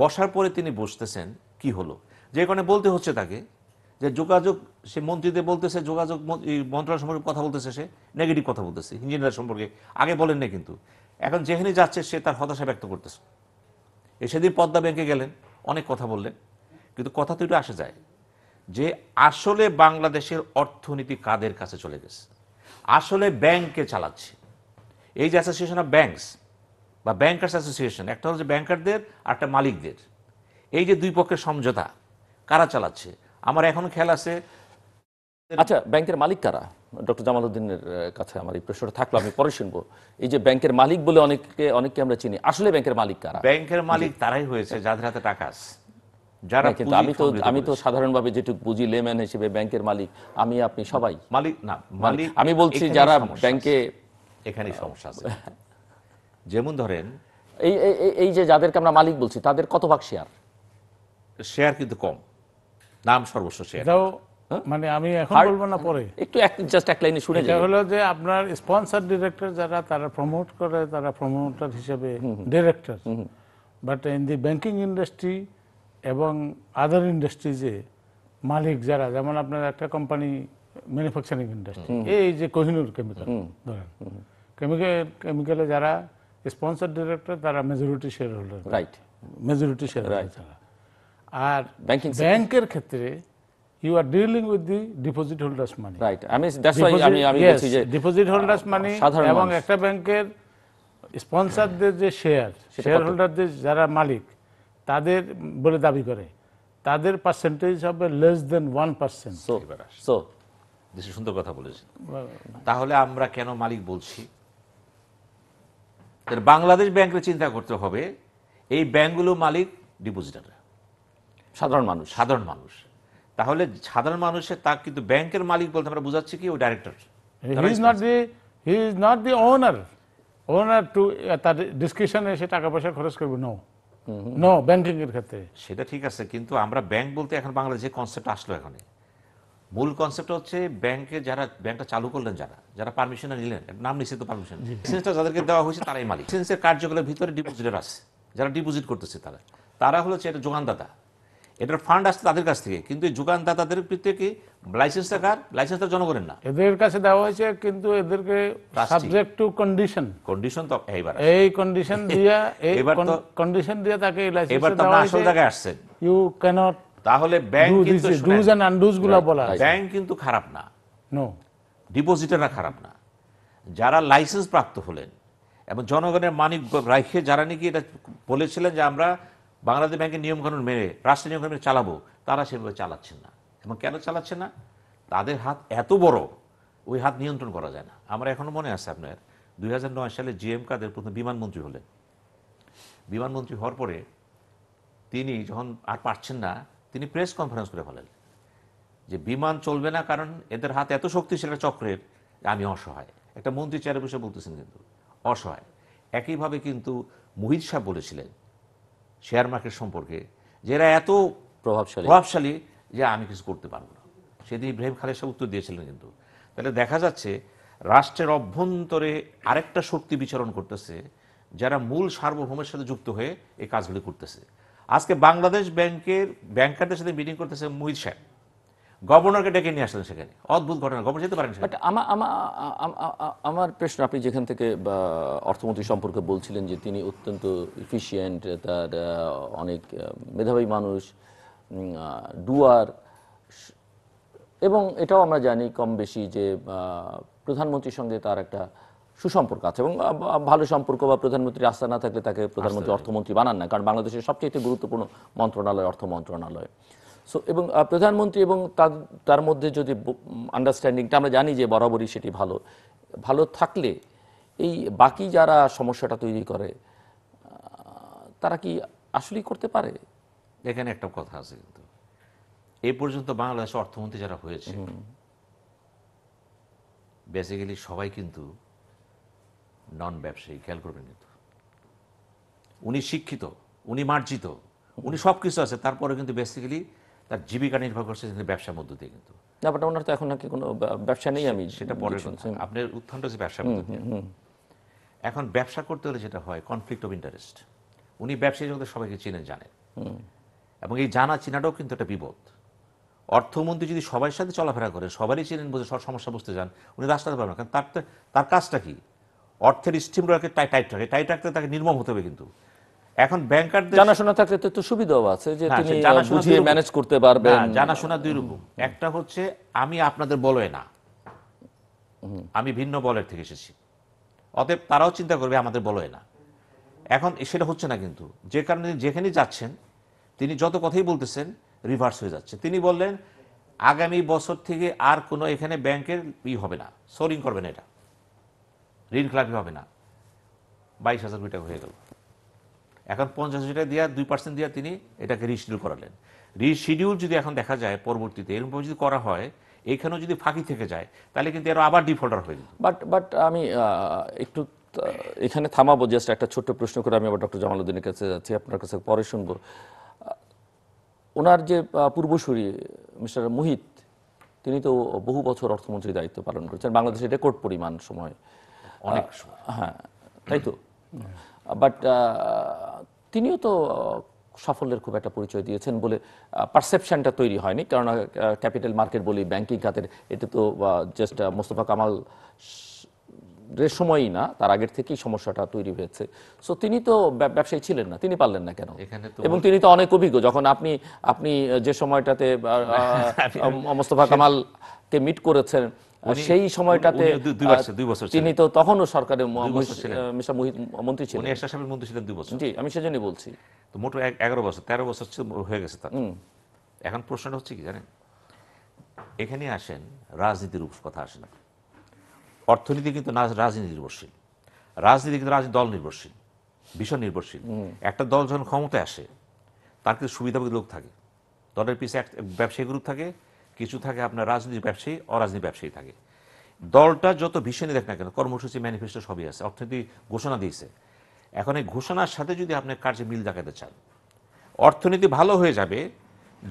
বসার পরে তিনি বসতেছেন কি হলো যে কারণে বলতে হচ্ছে তাকে যে যোগাযোগ সে মন্ত্রীদের বলতেছে যোগাযোগ মন্ত্রণালয় সম্পর্কে কথা বলতেছে সে নেগেটিভ কথা বলতেছে ইঞ্জিনিয়ার সম্পর্কে আগে বলেন না কিন্তু এখন যেখানে যাচ্ছে সে তার হতাশা ব্যক্ত করতেছে সেদিন পদ্মা ব্যাংকে গেলেন অনেক কথা বললেন কিন্তু কথা তো একটু আসে যায় যে আসলে বাংলাদেশের অর্থনীতি কাদের কাছে চলে গেছে আসলে ব্যাংকে চালাচ্ছে এই যে অ্যাসোসিয়েশন অফ ব্যাংকস বা ব্যাংকার্স অ্যাসোসিয়েশন একটা হচ্ছে ব্যাংকারদের আর একটা মালিকদের এই যে দুই পক্ষের সমঝোতা কারা চালাচ্ছে আমার এখন খেয়াল আছে আচ্ছা ব্যাংকের মালিক কারা ডক্টর উদ্দিনের কাছে আমার এই প্রশ্নটা থাকলো আমি পরে শুনবো এই যে ব্যাংকের মালিক বলে অনেকে অনেককে আমরা চিনি আসলে ব্যাংকের মালিক কারা ব্যাংকের মালিক তারাই হয়েছে যাদের হাতে টাকা আছে যারা হ্যাঁ, কিন্তু আমি তো আমি তো সাধারণভাবে যেটুকু বুঝি লেম্যান হিসেবে ব্যাংকের মালিক আমি আপনি সবাই মালিক না মালিক আমি বলছি যারা ব্যাংকে এখানে সমস্যা আছে যেমন ধরেন এই এই যে যাদেরকে আমরা মালিক বলছি তাদের কত ভাগ শেয়ার শেয়ার কিন্তু কম নাম সর্বশেষে এটাও হ্যাঁ? মানে আমি এখন বলবো না পরে একটু জাস্ট এক লাইনে শুনে যাই হলো যে আপনার স্পন্সর ডিরেক্টর যারা তারা প্রমোট করে তারা প্রমোটার হিসেবে director but in the banking industry এবং আদার ইন্ডাস্ট্রি যে মালিক যারা যেমন আপনার একটা কোম্পানি ম্যানুফ্যাকচারিং ইন্ডাস্ট্রি এই যে কোহিনুর কেমিক্যাল ধরেন কেমিক্যাল কেমিক্যালে যারা স্পন্সর ডিরেক্টর তারা majority share holder right majority share holder আর ব্যাংকের ক্ষেত্রে you are dealing with the deposit holders money right আমি দ্যাটস ওয়াই আমি আমি বলছি যে ডিপোজিট হোল্ডার্স মানি এবং একটা ব্যাংকের স্পন্সরদের যে শেয়ার শেয়ার হোল্ডারদের যারা মালিক তাদের বলে দাবি করে তাদের পার্সেন্টেজ হবে less than one percent so দেশে সুন্দর কথা বলেছেন তাহলে আমরা কেন মালিক বলছি বাংলাদেশ ব্যাংকের চিন্তা করতে হবে এই ব্যাংকগুলো মালিক ডিপোজিটাররা সাধারণ মানুষ সাধারণ মানুষ তাহলে সাধারণ মানুষের তা কিন্তু ব্যাংকের মালিক বলতে আমরা বুঝাচ্ছি কি ও director he is not the he is not the owner owner to তার ডিসক্রিপশনে সে টাকা পয়সা খরচ করবে নো নো ব্যাংকিং এর ক্ষেত্রে সেটা ঠিক আছে কিন্তু আমরা ব্যাংক বলতে এখন বাংলা যে কনসেপ্ট আসলো এখানে মূল কনসেপ্ট হচ্ছে ব্যাংকে যারা ব্যাংকটা চালু করলেন যারা যারা পারমিশন নিলেন নাম নিশ্চিত পারমিশন লাইসেন্সটা যাদেরকে দেওয়া হয়েছে তারাই মালিক লাইসেন্সের কার্যকলাপের ভিতরে ডিপোজিটার আছে যারা ডিপোজিট করতেছে তারা তারা হলো এটা যোগানদাতা এটার ফান্ড আসছে তাদের কাছ থেকে কিন্তু এই যোগানদাতাদের থেকে লাইসেন্সটা কার লাইসেন্সটা জনগণের না এদের কাছে দেওয়া হয়েছে কিন্তু এদেরকে সাবজেক্ট টু কন্ডিশন কন্ডিশন তো এইবার এই কন্ডিশন দিয়া [laughs] এই কন্ডিশন দিয়া তাকে লাইসেন্স এবার তো আসল জায়গায় আসছে ইউ ক্যানট তাহলে ব্যাংক কিন্তু ডুজ এন্ড আনডুজ গুলো বলা আছে ব্যাংক কিন্তু খারাপ না নো ডিপোজিটররা খারাপ না যারা লাইসেন্স প্রাপ্ত হলেন এবং জনগণের মানি রাইখে যারা নাকি এটা বলেছিলেন যে আমরা বাংলাদেশ ব্যাংকের নিয়মকানুন মেনে রাষ্ট্রের নিয়মকানুন মেনে চালাবো তারা সেভাবে চালাচ্ছেন না এবং কেন চালাচ্ছে না তাদের হাত এত বড় ওই হাত নিয়ন্ত্রণ করা যায় না আমার এখনও মনে আছে আপনার দুই সালে জিএম কাদের প্রথম বিমানমন্ত্রী হলেন বিমানমন্ত্রী হওয়ার পরে তিনি যখন আর পারছেন না তিনি প্রেস কনফারেন্স করে ফেলেন যে বিমান চলবে না কারণ এদের হাত এত শক্তিশালী চক্রের আমি অসহায় একটা মন্ত্রী চেয়ারে বসে বলতেছেন কিন্তু অসহায় একইভাবে কিন্তু মুহিত সাহেব বলেছিলেন শেয়ার মার্কেট সম্পর্কে যারা এত প্রভাবশালী প্রভাবশালী যে আমি কিছু করতে পারবো না সেদিন ইব্রাহিম খালেদ সাহেব উত্তর দিয়েছিলেন কিন্তু তাহলে দেখা যাচ্ছে রাষ্ট্রের অভ্যন্তরে আরেকটা শক্তি বিচরণ করতেছে যারা মূল সার্বভৌমের সাথে যুক্ত হয়ে এই কাজগুলি করতেছে আজকে বাংলাদেশ ব্যাংকের ব্যাংকারদের সাথে মিটিং করতেছে মুহিত সাহেব গভর্নরকে ডেকে নিয়ে আসলেন সেখানে অদ্ভুত ঘটনা গভর্নর যেতে পারেন আমার আমার প্রশ্ন আপনি যেখান থেকে অর্থমন্ত্রী সম্পর্কে বলছিলেন যে তিনি অত্যন্ত ইফিসিয়েন্ট তার অনেক মেধাবী মানুষ ডুয়ার এবং এটাও আমরা জানি কম বেশি যে প্রধানমন্ত্রীর সঙ্গে তার একটা সুসম্পর্ক আছে এবং ভালো সম্পর্ক বা প্রধানমন্ত্রীর আস্থা না থাকলে তাকে প্রধানমন্ত্রী অর্থমন্ত্রী বানান না কারণ বাংলাদেশের সবচেয়ে গুরুত্বপূর্ণ মন্ত্রণালয় অর্থ মন্ত্রণালয় সো এবং প্রধানমন্ত্রী এবং তার মধ্যে যদি আন্ডারস্ট্যান্ডিংটা আমরা জানি যে বরাবরই সেটি ভালো ভালো থাকলে এই বাকি যারা সমস্যাটা তৈরি করে তারা কি আসলেই করতে পারে এখানে একটা কথা আছে কিন্তু এ পর্যন্ত বাংলাদেশ অর্থমন্ত্রী যারা হয়েছে বেসিক্যালি সবাই কিন্তু নন ব্যবসায়ী খেয়াল করবেন কিন্তু উনি শিক্ষিত উনি মার্জিত উনি সব কিছু আছে তারপরে কিন্তু বেসিক্যালি তার জীবিকা নির্ভর করছে কিন্তু ব্যবসার মধ্য দিয়ে কিন্তু না বাট ওনার তো এখন নাকি কোনো ব্যবসা নেই আমি সেটা পরের আপনার উত্থানটা হচ্ছে ব্যবসা এখন ব্যবসা করতে হলে যেটা হয় কনফ্লিক্ট অফ ইন্টারেস্ট উনি ব্যবসায়ী জগতে সবাইকে চিনেন জানেন এবং এই জানা চিনাটাও কিন্তু একটা বিপদ অর্থমন্ত্রী যদি সবার সাথে চলাফেরা করে সবারই চিনেন বুঝে সব সমস্যা বুঝতে যান উনি রাস্তাতে পারবেন কারণ তার তার কাজটা কি অর্থের স্টিমগুলোকে টাইট রাখে টাইট রাখতে তাকে নির্মম হতে হবে কিন্তু এখন ব্যাংকারদের জানাশোনা থাকলে তো একটু সুবিধাও আছে যে তিনি বুঝিয়ে ম্যানেজ করতে পারবেন জানাশোনা দুই রকম একটা হচ্ছে আমি আপনাদের বলয় না আমি ভিন্ন বলের থেকে এসেছি অতএব তারাও চিন্তা করবে আমাদের বলয় না এখন সেটা হচ্ছে না কিন্তু যে কারণে যেখানে যাচ্ছেন তিনি যত কথাই বলতেছেন রিভার্স হয়ে যাচ্ছে তিনি বললেন আগামী বছর থেকে আর কোনো এখানে ব্যাংকের ই হবে না সোরিং করবে না এটা ঋণ ক্লাবি হবে না বাইশ হাজার কোটি টাকা হয়ে গেল এখন পঞ্চাশ হাজার দিয়া দুই পার্সেন্ট দিয়া তিনি এটাকে রিশিডিউল করালেন রিশিডিউল যদি এখন দেখা যায় পরবর্তীতে এরকম যদি করা হয় এখানেও যদি ফাঁকি থেকে যায় তাহলে কিন্তু এরা আবার ডিফল্টার হয়ে যাবে বাট বাট আমি একটু এখানে থামাবো জাস্ট একটা ছোট্ট প্রশ্ন করে আমি আবার ডক্টর জামালুদ্দিনের কাছে যাচ্ছি আপনার কাছে পরে শুনবো ওনার যে পূর্বসূরি মিস্টার মুহিত তিনি তো বহু বছর অর্থমন্ত্রীর দায়িত্ব পালন করেছেন বাংলাদেশের রেকর্ড পরিমাণ সময় অনেক হ্যাঁ তাই তো বাট তিনিও তো সাফল্যের খুব একটা পরিচয় দিয়েছেন বলে পারসেপশনটা তৈরি হয়নি কারণ ক্যাপিটাল মার্কেট বলি ব্যাংকিং খাতের এটা তো জাস্ট মোস্তফা কামাল সময়ই না তার আগের থেকেই সমস্যাটা তৈরি হয়েছে সো তিনি তো ব্যবসায়ী ছিলেন না তিনি পারলেন না কেন এবং তিনি তো অনেক অভিজ্ঞ যখন আপনি আপনি যে সময়টাতে [laughs] মোস্তফা কামালকে মিট করেছেন সেই সময়টাতে তিনি তো তখনও সরকারের মন্ত্রী ছিলেন মন্ত্রী ছিলেন দুই বছর জি আমি সেজন্যই বলছি তো মোট এগারো বছর তেরো বছর হয়ে গেছে তার এখন প্রশ্নটা হচ্ছে কি জানেন এখানে আসেন রাজনীতির কথা আসেন অর্থনীতি কিন্তু রাজনীতি নির্ভরশীল রাজনীতি কিন্তু রাজনীতি দল নির্ভরশীল ভীষণ নির্ভরশীল একটা দল যখন ক্ষমতায় আসে তার কিন্তু সুবিধাভোগী লোক থাকে দলের পিছিয়ে এক ব্যবসায়ী গ্রুপ থাকে কিছু থাকে আপনার রাজনীতি ব্যবসায়ী অরাজনীতি ব্যবসায়ী থাকে দলটা যত ভীষণই দেখ না কেন কর্মসূচি ম্যানিফেস্টো সবই আছে অর্থনীতি ঘোষণা দিয়েছে এখন এই ঘোষণার সাথে যদি আপনি কার্যে মিল দেখাতে চান অর্থনীতি ভালো হয়ে যাবে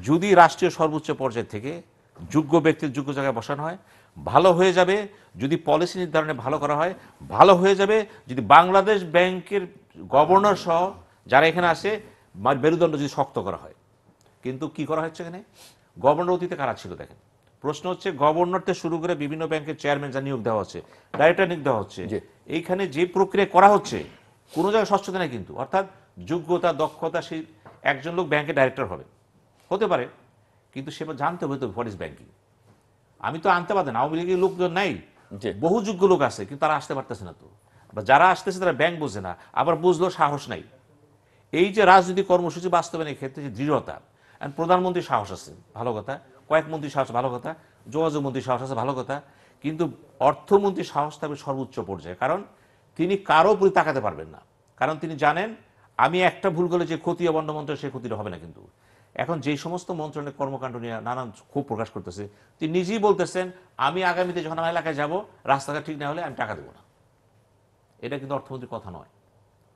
যদি রাষ্ট্রীয় সর্বোচ্চ পর্যায় থেকে যোগ্য ব্যক্তির যোগ্য জায়গায় বসানো হয় ভালো হয়ে যাবে যদি পলিসি নির্ধারণে ভালো করা হয় ভালো হয়ে যাবে যদি বাংলাদেশ ব্যাংকের গভর্নর সহ যারা এখানে আসে মেরুদণ্ড যদি শক্ত করা হয় কিন্তু কি করা হচ্ছে এখানে গভর্নর অতীতে কারা ছিল দেখেন প্রশ্ন হচ্ছে গভর্নর থেকে শুরু করে বিভিন্ন ব্যাংকের চেয়ারম্যান যা নিয়োগ দেওয়া হচ্ছে ডাইরেক্টর নিয়োগ দেওয়া হচ্ছে এইখানে যে প্রক্রিয়া করা হচ্ছে কোনো জায়গায় স্বচ্ছতা নেই কিন্তু অর্থাৎ যোগ্যতা দক্ষতা সেই একজন লোক ব্যাংকে ডাইরেক্টর হবে হতে পারে কিন্তু সে জানতে হবে তো হোয়াট ব্যাংকিং আমি তো আনতে পারতাম আওয়ামী লীগের লোকজন নাই বহু যোগ্য লোক আছে কিন্তু তারা আসতে পারতেছে না তো বা যারা আসতেছে তারা ব্যাংক বোঝে না আবার বুঝলেও সাহস নাই এই যে রাজনৈতিক কর্মসূচি বাস্তবায়নের ক্ষেত্রে যে দৃঢ়তা অ্যান্ড প্রধানমন্ত্রী সাহস আছে ভালো কথা কয়েক মন্ত্রী সাহস ভালো কথা যোগাযোগ মন্ত্রী সাহস আছে ভালো কথা কিন্তু অর্থমন্ত্রী সাহস থাকবে সর্বোচ্চ পর্যায়ে কারণ তিনি কারো উপরে তাকাতে পারবেন না কারণ তিনি জানেন আমি একটা ভুল করলে যে ক্ষতি অবন্ধ মন্ত্র সেই ক্ষতিটা হবে না কিন্তু এখন যেই সমস্ত মন্ত্রণের কর্মকাণ্ড নিয়ে নানান ক্ষোভ প্রকাশ করতেছে তিনি নিজেই বলতেছেন আমি আগামীতে যখন আমার এলাকায় যাব রাস্তাঘাট ঠিক না হলে আমি টাকা দেবো না এটা কিন্তু অর্থমন্ত্রীর কথা নয়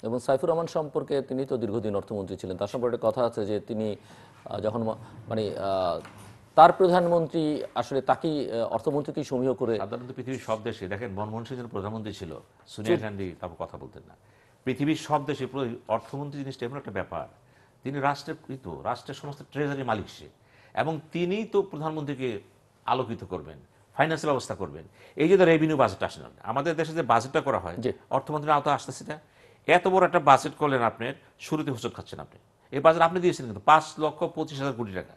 এবং সাইফুর রহমান সম্পর্কে তিনি তো দীর্ঘদিন অর্থমন্ত্রী ছিলেন তার সম্পর্কে কথা আছে যে তিনি যখন মানে তার প্রধানমন্ত্রী আসলে তাকেই অর্থমন্ত্রীকেই সমীহ করে সাধারণত পৃথিবীর সব দেশে দেখেন মনমোহন সিং প্রধানমন্ত্রী ছিল সোনিয়া গান্ধী তারপর কথা বলতেন না পৃথিবীর সব দেশে অর্থমন্ত্রী জিনিসটা এমন একটা ব্যাপার তিনি রাষ্ট্রের কৃত রাষ্ট্রের সমস্ত ট্রেজারি মালিক সে এবং তিনিই তো প্রধানমন্ত্রীকে আলোকিত করবেন ফাইন্যান্সের ব্যবস্থা করবেন এই যে রেভিনিউ বাজেট আসে না আমাদের দেশে যে বাজেটটা করা হয় যে অর্থমন্ত্রীর আওতা আসতেছে না এত বড় একটা বাজেট করলেন আপনি শুরুতে হোসট খাচ্ছেন আপনি এই বাজেট আপনি দিয়েছিলেন কিন্তু পাঁচ লক্ষ পঁচিশ হাজার কোটি টাকা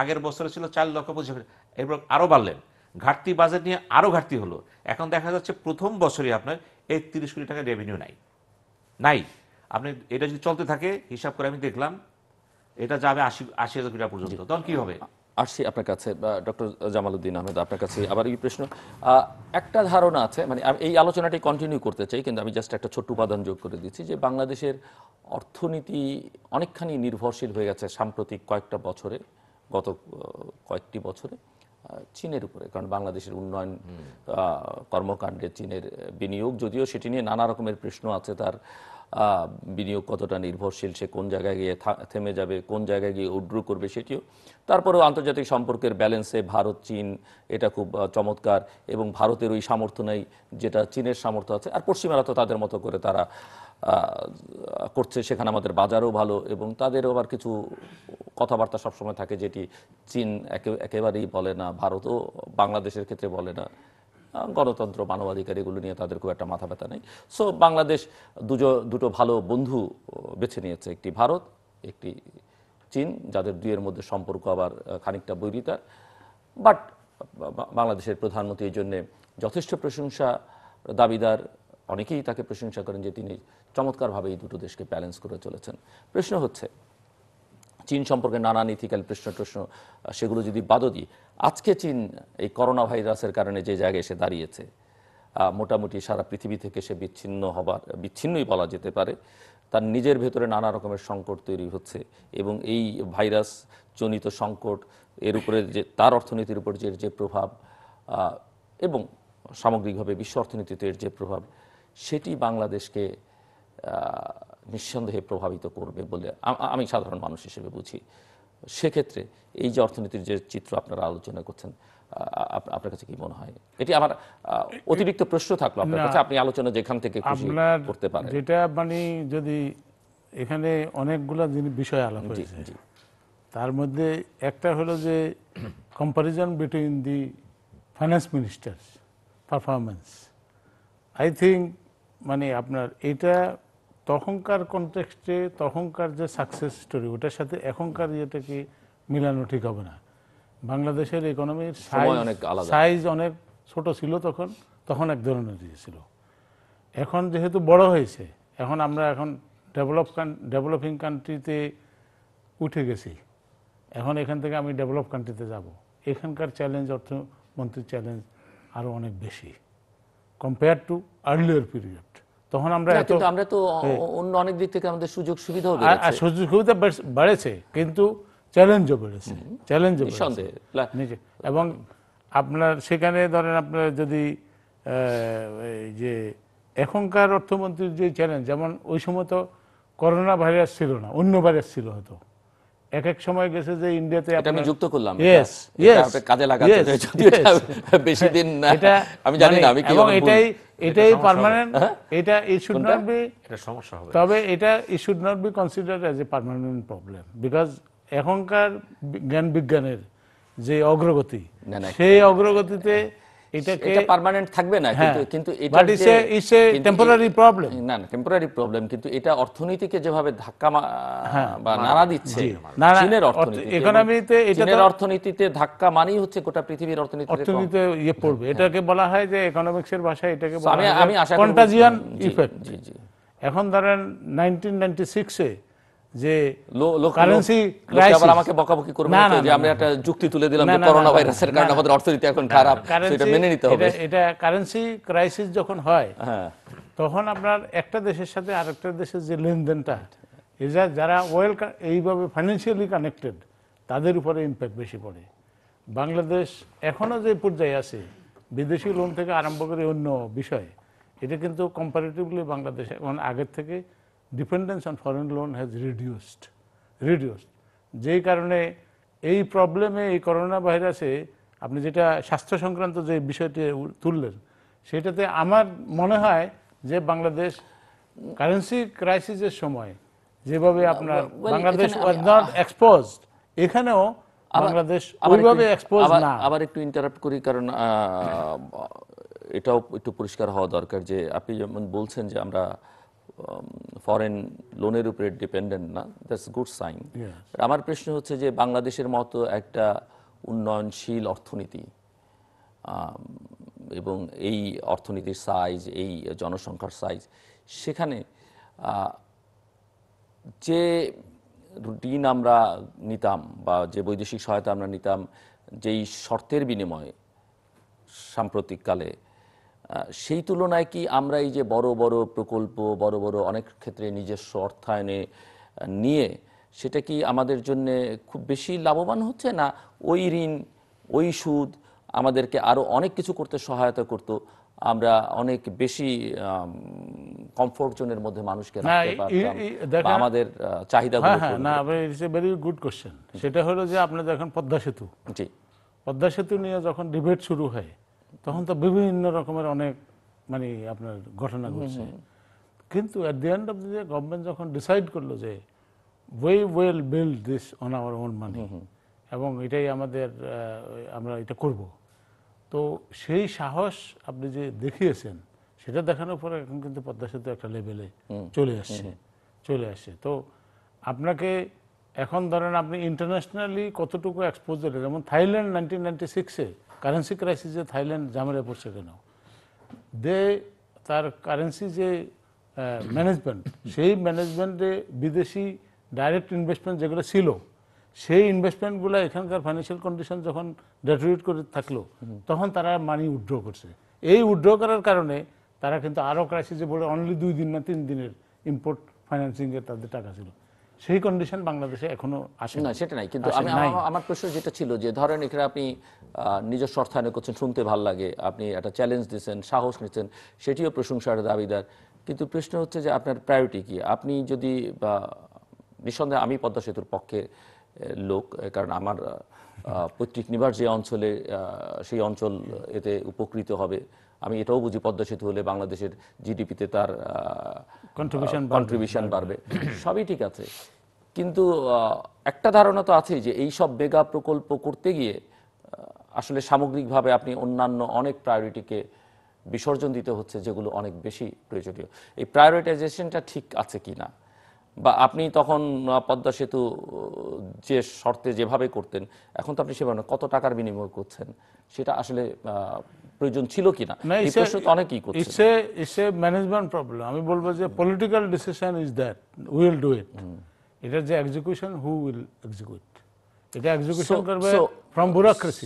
আগের বছরে ছিল চার লক্ষ পঁচিশ হাজার এরপর আরও বাড়লেন ঘাটতি বাজেট নিয়ে আরও ঘাটতি হলো এখন দেখা যাচ্ছে প্রথম বছরে আপনার এই তিরিশ কোটি টাকা রেভিনিউ নাই নাই আপনি এটা যদি চলতে থাকে হিসাব করে আমি দেখলাম এটা যাবে আশি আশি হাজার কোটি টাকা পর্যন্ত তখন কী হবে আসছি আপনার কাছে ডক্টর জামালউদ্দিন আহমেদ আপনার কাছে আবার এই প্রশ্ন একটা ধারণা আছে মানে এই আলোচনাটি কন্টিনিউ করতে চাই কিন্তু আমি জাস্ট একটা ছোট্ট উপাদান যোগ করে দিচ্ছি যে বাংলাদেশের অর্থনীতি অনেকখানি নির্ভরশীল হয়ে গেছে সাম্প্রতিক কয়েকটা বছরে গত কয়েকটি বছরে চীনের উপরে কারণ বাংলাদেশের উন্নয়ন কর্মকাণ্ডে চীনের বিনিয়োগ যদিও সেটি নিয়ে নানা রকমের প্রশ্ন আছে তার বিনিয়োগ কতটা নির্ভরশীল সে কোন জায়গায় গিয়ে থেমে যাবে কোন জায়গায় গিয়ে উড্রু করবে সেটিও তারপরেও আন্তর্জাতিক সম্পর্কের ব্যালেন্সে ভারত চীন এটা খুব চমৎকার এবং ভারতের ওই সামর্থ্য নেই যেটা চীনের সামর্থ্য আছে আর পশ্চিমারা তো তাদের মতো করে তারা করছে সেখানে আমাদের বাজারও ভালো এবং তাদেরও আবার কিছু কথাবার্তা সবসময় থাকে যেটি চীন একেবারেই বলে না ভারতও বাংলাদেশের ক্ষেত্রে বলে না গণতন্ত্র মানবাধিকার এগুলো নিয়ে তাদের খুব একটা মাথা ব্যথা নেই সো বাংলাদেশ দুজো দুটো ভালো বন্ধু বেছে নিয়েছে একটি ভারত একটি চীন যাদের দুইয়ের মধ্যে সম্পর্ক আবার খানিকটা বৈরিতা বাট বাংলাদেশের প্রধানমন্ত্রী এই জন্যে যথেষ্ট প্রশংসা দাবিদার অনেকেই তাকে প্রশংসা করেন যে তিনি চমৎকারভাবে এই দুটো দেশকে ব্যালেন্স করে চলেছেন প্রশ্ন হচ্ছে চীন সম্পর্কে নানান ইথিক্যাল প্রশ্ন টশ্ন সেগুলো যদি বাদও দিই আজকে চীন এই করোনা ভাইরাসের কারণে যে জায়গায় এসে দাঁড়িয়েছে মোটামুটি সারা পৃথিবী থেকে সে বিচ্ছিন্ন হবার বিচ্ছিন্নই বলা যেতে পারে তার নিজের ভেতরে নানা রকমের সংকট তৈরি হচ্ছে এবং এই ভাইরাস জনিত সংকট এর উপরে যে তার অর্থনীতির উপর যে যে প্রভাব এবং সামগ্রিকভাবে বিশ্ব অর্থনীতিতে এর যে প্রভাব সেটি বাংলাদেশকে নিঃসন্দেহে প্রভাবিত করবে বলে আমি সাধারণ মানুষ হিসেবে বুঝি সেক্ষেত্রে এই যে অর্থনীতির যে চিত্র আপনারা আলোচনা করছেন আপনার কাছে কি মনে হয় এটি আমার অতিরিক্ত প্রশ্ন থাকলো আপনার কাছে আপনি আলোচনা যেখান থেকে করতে পারেন যেটা মানে যদি এখানে অনেকগুলো বিষয় আলাপ হয়েছে তার মধ্যে একটা হলো যে comparison between the finance minister performance I think মানে আপনার এটা তখনকার কনটেক্সটে তখনকার যে সাকসেস স্টোরি ওটার সাথে এখনকার ইয়েটাকে মিলানো ঠিক হবে না বাংলাদেশের ইকোনমির সাইজ অনেক ছোট ছিল তখন তখন এক ধরনের ইয়ে ছিল এখন যেহেতু বড় হয়েছে এখন আমরা এখন ডেভেলপ ডেভেলপিং কান্ট্রিতে উঠে গেছি এখন এখান থেকে আমি ডেভেলপ কান্ট্রিতে যাব এখানকার চ্যালেঞ্জ অর্থমন্ত্রীর চ্যালেঞ্জ আরও অনেক বেশি কম্পেয়ার টু আর্লিয়ার পিরিয়ড তখন আমরা কিন্তু আমরা তো অন্য অনেক দিক থেকে আমাদের সুযোগ সুবিধাও সুযোগ সুবিধা বেড়েছে কিন্তু চ্যালেঞ্জও বেড়েছে চ্যালেঞ্জও বেড়েছে এবং আপনার সেখানে ধরেন আপনার যদি যে এখনকার অর্থমন্ত্রীর যে চ্যালেঞ্জ যেমন ওই সময় তো করোনা ভাইরাস ছিল না অন্য ভাইরাস ছিল হয়তো এক এক সময় গেছে যে ইন্ডিয়াতে আমি যুক্ত করলাম यस यस কাজে লাগাতে এটা বেশি দিন না আমি জানি না মানে আমি কি এবং এটাই এটাই পার্মানেন্ট হ্যাঁ? এটা ইট শুড নট বি এটা সমস্যা হবে তবে এটা it should not be considered as a permanent problem because এখনকার জ্ঞান বিজ্ঞানের যে অগ্রগতি সেই অগ্রগতিতে এটাকে এটা পার্মানেন্ট থাকবে না হ্যাঁ। কিন্তু কিন্তু এটা প্রবলেম না না টেম্পোরারি প্রবলেম কিন্তু এটা অর্থনীতিকে যেভাবে ধাক্কা হ্যাঁ, বা নাড়া দিচ্ছে চীনের অর্থনীতি ইকোনমিতে এটা চীনের অর্থনীতিতে ধাক্কা মানেই হচ্ছে গোটা পৃথিবীর অর্থনীতিতে অর্থনীতিতে ইয়ে পড়বে হ্যাঁ। এটাকে বলা হয় যে ইকোনমিক্সের ভাষায় এটাকে বলা হয় আমি আশা কন্টাজিয়ান ইফেক্ট জি জি এখন ধরেন 1996 এ যে কারেন্সি আমাকে বকাবকি করবে যে আমরা একটা যুক্তি তুলে দিলাম করোনা ভাইরাসের কারণে আমাদের অর্থনীতি এখন খারাপ সেটা মেনে নিতে হবে এটা কারেন্সি ক্রাইসিস যখন হয় হ্যাঁ। তখন আপনার একটা দেশের সাথে আরেকটা দেশের যে লেনদেনটা এটা যারা ওয়েল এইভাবে ফাইন্যান্সিয়ালি কানেক্টেড তাদের উপরে ইম্প্যাক্ট বেশি পড়ে বাংলাদেশ এখনও যে পর্যায়ে আছে বিদেশি লোন থেকে আরম্ভ করে অন্য বিষয় এটা কিন্তু কম্পারেটিভলি বাংলাদেশ এখন আগের থেকে dependence on foreign loan has reduced reduced যেই কারণে এই প্রবলেমে এই করোনা ভাইরাসে আপনি যেটা স্বাস্থ্য সংক্রান্ত যে বিষয়টি তুললেন সেটাতে আমার মনে হয় যে বাংলাদেশ কারেন্সি ক্রাইসিসের সময় যেভাবে আপনার বাংলাদেশ ওয়াজ নট এক্সপোজড এখানেও বাংলাদেশ ওইভাবে এক্সপোজ না আবার একটু ইন্টারাপ্ট করি কারণ এটাও একটু পরিষ্কার হওয়া দরকার যে আপনি যেমন বলছেন যে আমরা ফরেন um, লোনের উপরে ডিপেন্ডেন্ট না দ্যাটস গুড সাইন আমার প্রশ্ন হচ্ছে যে বাংলাদেশের মতো একটা উন্নয়নশীল অর্থনীতি um, এবং এই অর্থনীতির সাইজ এই জনসংখ্যার সাইজ সেখানে যে ঋণ আমরা নিতাম বা যে বৈদেশিক সহায়তা আমরা নিতাম যেই শর্তের বিনিময়ে সাম্প্রতিককালে সেই তুলনায় কি আমরা এই যে বড় বড় প্রকল্প বড় বড় অনেক ক্ষেত্রে নিজস্ব অর্থায়নে নিয়ে সেটা কি আমাদের জন্য খুব বেশি লাভবান হচ্ছে না ওই ঋণ ওই সুদ আমাদেরকে আরও অনেক কিছু করতে সহায়তা করতো আমরা অনেক বেশি কমফোর্ট জোনের মধ্যে মানুষকে আমাদের চাহিদা হ্যাঁ, হ্যাঁ, না it's a very good question সেটা হলো যে আপনাদের এখন পদ্মা সেতু জি পদ্মা সেতু নিয়ে যখন ডিবেট শুরু হয় তখন তো বিভিন্ন রকমের অনেক মানে আপনার ঘটনা ঘটছে কিন্তু at the end of the day government যখন ডিসাইড করলো যে we we'll build this on our own money এবং এটাই আমাদের আমরা এটা করব তো সেই সাহস আপনি যে দেখিয়েছেন সেটা দেখানোর পরে এখন কিন্তু পদ্মা সেতু একটা লেভেলে চলে আসছে চলে আসছে তো আপনাকে এখন ধরেন আপনি ইন্টারন্যাশনালি কতটুকু এক্সপোজার যেমন থাইল্যান্ড নাইনটিন নাইনটি সিক্সে কারেন্সি যে থাইল্যান্ড ঝামেলা পড়ছে কেন দে তার কারেন্সি যে ম্যানেজমেন্ট সেই ম্যানেজমেন্টে বিদেশি ডাইরেক্ট ইনভেস্টমেন্ট যেগুলো ছিল সেই ইনভেস্টমেন্টগুলো এখানকার ফাইন্যান্সিয়াল কন্ডিশন যখন ডেটোরিট করে থাকলো তখন তারা মানি উইড্র করছে এই উইড্র করার কারণে তারা কিন্তু আরও ক্রাইসিসে পড়ে অনলি দুই দিন না তিন দিনের ইম্পোর্ট ফাইন্যান্সিংয়ে তাদের টাকা ছিল সেই কন্ডিশন বাংলাদেশে এখনো আসে না সেটা নাই কিন্তু আমি আমার প্রশ্ন যেটা ছিল যে ধরেন এখানে আপনি নিজস্ব অর্থায়ন করছেন শুনতে ভাল লাগে আপনি একটা চ্যালেঞ্জ দিচ্ছেন সাহস নিচ্ছেন সেটিও প্রশংসার দাবিদার কিন্তু প্রশ্ন হচ্ছে যে আপনার প্রায়োরিটি কি আপনি যদি বা নিঃসন্দেহে আমি পদ্মা সেতুর পক্ষে লোক কারণ আমার পৈতৃক নিবার যে অঞ্চলে সেই অঞ্চল এতে উপকৃত হবে আমি এটাও বুঝি পদ্মা সেতু হলে বাংলাদেশের জিডিপিতে তার কন্ট্রিবিউশন বাড়বে সবই ঠিক আছে কিন্তু একটা ধারণা তো আছে যে এই সব মেগা প্রকল্প করতে গিয়ে আসলে সামগ্রিকভাবে আপনি অন্যান্য অনেক প্রায়োরিটিকে বিসর্জন দিতে হচ্ছে যেগুলো অনেক বেশি প্রয়োজনীয় এই প্রায়োরিটাইজেশনটা ঠিক আছে কি না বা আপনি তখন পদ্মা সেতু যে শর্তে যেভাবে করতেন এখন তো আপনি সেভাবে কত টাকার বিনিময় করছেন সেটা আসলে প্রয়োজন ছিল কিনা অনেকেই করছে ম্যানেজমেন্ট প্রবলেম আমি বলবো যে political decision is that will do it এটার যে এক্সিকিউশন হু উইল এক্সিকিউট এটা এক্সিকিউশন করবে ফ্রম ব্যুরোক্রেসি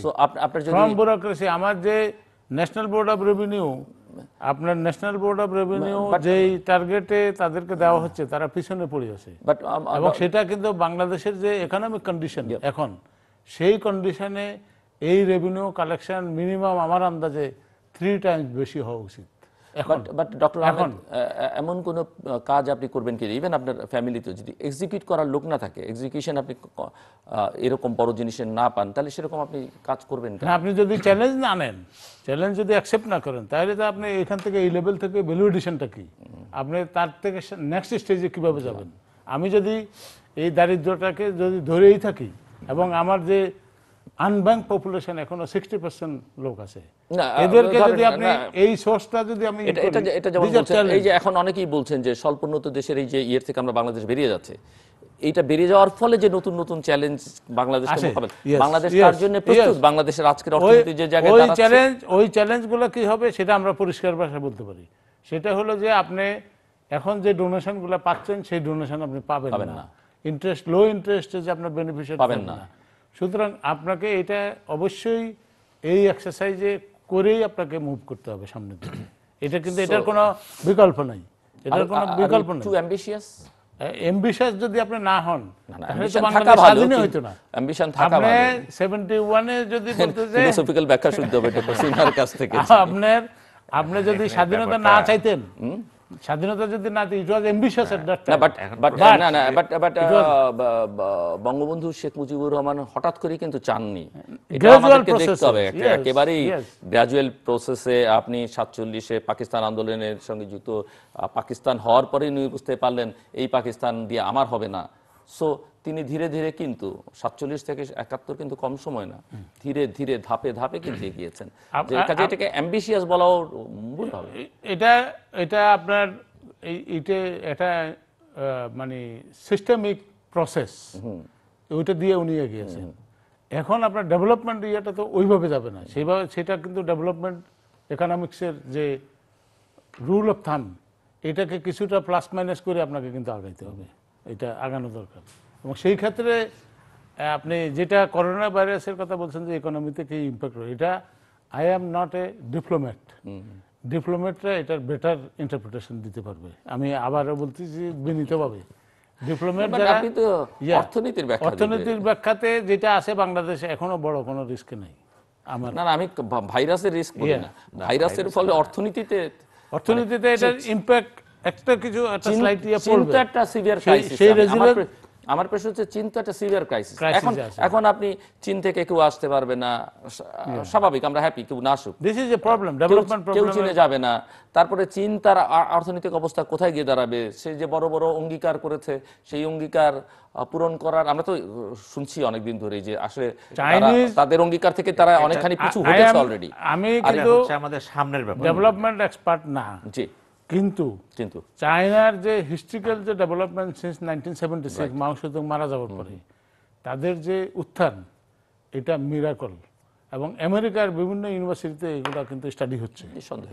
ফ্রম ব্যুরোক্রেসি আমার যে ন্যাশনাল বোর্ড অফ রেভিনিউ আপনার ন্যাশনাল বোর্ড অফ রেভিনিউ যেই টার্গেটে তাদেরকে দেওয়া হচ্ছে তারা পিছনে পড়ে আছে um, um, এবং সেটা কিন্তু বাংলাদেশের যে ইকোনমিক কন্ডিশন এখন সেই কন্ডিশনে এই রেভিনিউ কালেকশন মিনিমাম আমার আন্দাজে থ্রি টাইমস বেশি হওয়া উচিত বাট ডক্টর আহমেদ এমন কোনো uh, কাজ আপনি করবেন কি ইভেন আপনার ফ্যামিলিতে যদি এক্সিকিউট করার লোক না থাকে এক্সিকিউশন আপনি এরকম বড় জিনিসের না পান তাহলে সেরকম আপনি কাজ করবেন আপনি যদি চ্যালেঞ্জ না নেন চ্যালেঞ্জ যদি অ্যাকসেপ্ট না করেন তাহলে তো আপনি এখান থেকে এই লেভেল থেকে ভ্যালু এডিশনটা কি আপনি তার থেকে নেক্সট স্টেজে কিভাবে যাবেন আমি যদি এই দারিদ্রটাকে যদি ধরেই থাকি এবং আমার যে আনব্যাংক পপুলেশন এখনো সিক্সটি পার্সেন্ট লোক আছে এদেরকে যদি আপনি এই সোর্সটা যদি আমি এটা যেমন এই যে এখন অনেকেই বলছেন যে স্বল্পোন্নত দেশের এই যে ইয়ের থেকে আমরা বাংলাদেশ বেরিয়ে যাচ্ছে এটা বেড়ে যাওয়ার ফলে যে নতুন নতুন চ্যালেঞ্জ বাংলাদেশকে মোকাবেলা বাংলাদেশ তার জন্য প্রস্তুত বাংলাদেশের আজকের অর্থনীতি যে জায়গায় ওই চ্যালেঞ্জ ওই কি হবে সেটা আমরা পরিষ্কার ভাষায় বলতে পারি সেটা হলো যে আপনি এখন যে ডোনেশন গুলো পাচ্ছেন সেই ডোনেশন আপনি পাবেন না ইন্টারেস্ট লো ইন্টারেস্টে যে আপনার বেনিফিশিয়ারি পাবেন না সুতরাং আপনাকে এটা অবশ্যই এই এক্সারসাইজে করেই আপনাকে মুভ করতে হবে সামনের দিকে এটা কিন্তু এটার কোনো বিকল্প নাই এটার কোনো বিকল্প নাই অ্যাম্বিশিয়াস অ্যাম্বিশিয়াস যদি আপনি না হন আপনার [laughs] [laughs] আপনি যদি স্বাধীনতা না চাইতেন স্বাধীনতা যদি না it was ambitious at that time but but না না but uh, but Bangabandhu Sheikh Mujibur Rahman হঠাৎ করে কিন্তু চাননি এটা দেখতে হবে একেবারেই গ্রাজুয়াল প্রসেসে আপনি 47 এ পাকিস্তান আন্দোলনের সঙ্গে যুক্ত পাকিস্তান হওয়ার পরেই উনি বুঝতে পারলেন এই পাকিস্তান দিয়ে আমার হবে না সো তিনি ধীরে ধীরে কিন্তু সাতচল্লিশ থেকে একাত্তর কিন্তু কম সময় না ধীরে ধীরে ধাপে ধাপে কিন্তু এগিয়েছেন এটাকে অ্যাম্বিশিয়াস বলাও ভুল হবে এটা এটা আপনার এটা মানে সিস্টেমিক প্রসেস ওইটা দিয়ে উনি এগিয়েছেন এখন আপনার ডেভেলপমেন্ট ইয়েটা তো ওইভাবে যাবে না সেইভাবে সেটা কিন্তু ডেভেলপমেন্ট ইকোনমিক্সের যে রুল অফ থাম এটাকে কিছুটা প্লাস মাইনাস করে আপনাকে কিন্তু আগাইতে হবে এটা আগানো দরকার এবং সেই ক্ষেত্রে আপনি যেটা করোনা ভাইরাসের কথা বলছেন যে ইকোনমিতে কি ইম্প্যাক্ট রয়েছে এটা I am not a diplomat ডিপ্লোম্যাটরা এটার বেটার ইন্টারপ্রিটেশন দিতে পারবে আমি আবারও বলতেছি বিনীতভাবে ডিপ্লোম্যাট মানে যারা অর্থনীতির ব্যাখ্যা অর্থনীতির ব্যাখ্যাতে যেটা আছে বাংলাদেশে এখনো বড় কোনো রিস্ক নাই আমার না আমি ভাইরাসের রিস্ক বলি না ভাইরাসের ফলে অর্থনীতিতে অর্থনীতিতে মানে এটার ইম্প্যাক্ট একটা কিছু একটা স্লাইড পড়বে একটা সিভিয়ার ক্রাইসিস সেই আমার প্রশ্ন হচ্ছে চীন তো একটা সিভিয়ার ক্রাইসিস এখন এখন আপনি চীন থেকে কেউ আসতে পারবে না স্বাভাবিক আমরা হ্যাপি কেউ না আসুক this is a problem development problem কেউ চীনে যাবে না তারপরে চীন তার অর্থনৈতিক অবস্থা কোথায় গিয়ে দাঁড়াবে সে যে বড় বড় অঙ্গীকার করেছে সেই অঙ্গীকার পূরণ করার আমরা তো শুনছি অনেক দিন ধরেই যে আসলে তাদের অঙ্গীকার থেকে তারা অনেকখানি পিছু হয়েছে অলরেডি আমি কিন্তু আমাদের সামনের ব্যাপার ডেভেলপমেন্ট এক্সপার্ট না জি কিন্তু কিন্তু চায়নার যে হিস্ট্রিক্যাল যে ডেভেলপমেন্ট সিন্স নাইনটিন সেভেন্টি মাংস মারা যাওয়ার পরে তাদের যে উত্থান এটা মিরাকল এবং আমেরিকার বিভিন্ন ইউনিভার্সিটিতে এগুলো কিন্তু স্টাডি হচ্ছে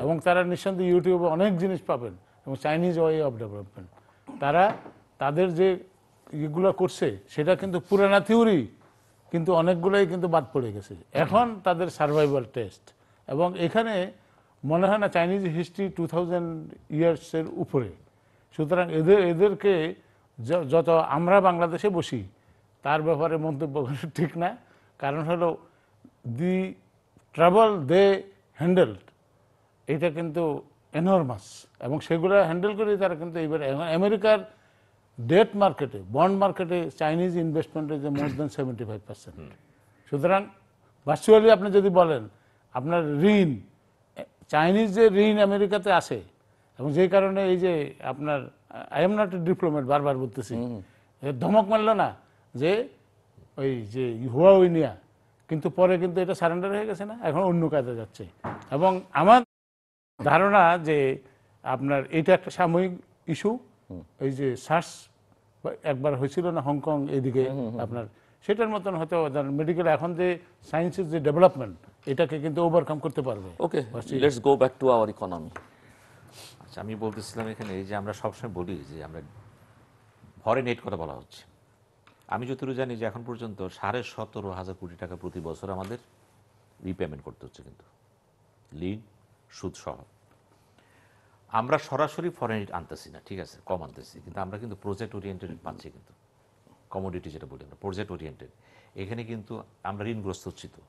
এবং তারা নিঃসন্দেহে ইউটিউবে অনেক জিনিস পাবেন এবং চাইনিজ ওয়ে অফ ডেভেলপমেন্ট তারা তাদের যে ইয়েগুলো করছে সেটা কিন্তু পুরানা থিওরি কিন্তু অনেকগুলোই কিন্তু বাদ পড়ে গেছে এখন তাদের সার্ভাইভাল টেস্ট এবং এখানে মনে হয় না চাইনিজ হিস্ট্রি টু থাউজেন্ড ইয়ার্সের উপরে সুতরাং এদের এদেরকে যত আমরা বাংলাদেশে বসি তার ব্যাপারে মন্তব্য করা ঠিক না কারণ হলো দি ট্রাভেল দে হ্যান্ডেলড এটা কিন্তু এনর্মাস এবং সেগুলো হ্যান্ডেল করে তারা কিন্তু এইবার আমেরিকার ডেট মার্কেটে বন্ড মার্কেটে চাইনিজ ইনভেস্টমেন্ট যে more than seventy five percent সুতরাং ভার্চুয়ালি আপনি যদি বলেন আপনার ঋণ চাইনিজ যে ঋণ আমেরিকাতে আসে এবং যে কারণে এই যে আপনার আই এম নট ডিপ্লোমেট বারবার বলতেছি ধমক মারল না যে ওই যে হুয়া উইনিয়া কিন্তু পরে কিন্তু এটা সারেন্ডার হয়ে গেছে না এখন অন্য কাজে যাচ্ছে এবং আমার ধারণা যে আপনার এটা একটা সাময়িক ইস্যু এই যে সার্স একবার হয়েছিল না হংকং এদিকে আপনার সেটার মতন হয়তো মেডিকেল এখন যে সায়েন্সের যে ডেভেলপমেন্ট এটাকে কিন্তু ওভারকাম করতে পারবে okay let's go back to our economy আচ্ছা আমি বলতেছিলাম এখানে এই যে আমরা সবসময় বলি যে আমরা ভরে নেট কথা বলা হচ্ছে আমি যতটুকু জানি যে এখন পর্যন্ত সাড়ে সতেরো হাজার কোটি টাকা প্রতি বছর আমাদের রিপেমেন্ট করতে হচ্ছে কিন্তু লিন সুদ সহ আমরা সরাসরি ফরেন এড আনতেছি না ঠিক আছে কম আনতেছি কিন্তু আমরা কিন্তু প্রজেক্ট ওরিয়েন্টেড পাচ্ছি কিন্তু কমোডিটি যেটা বলি আমরা প্রজেক্ট ওরিয়েন্টেড এখানে কিন্তু আমরা ঋণগ্রস্ত হচ্ছি তো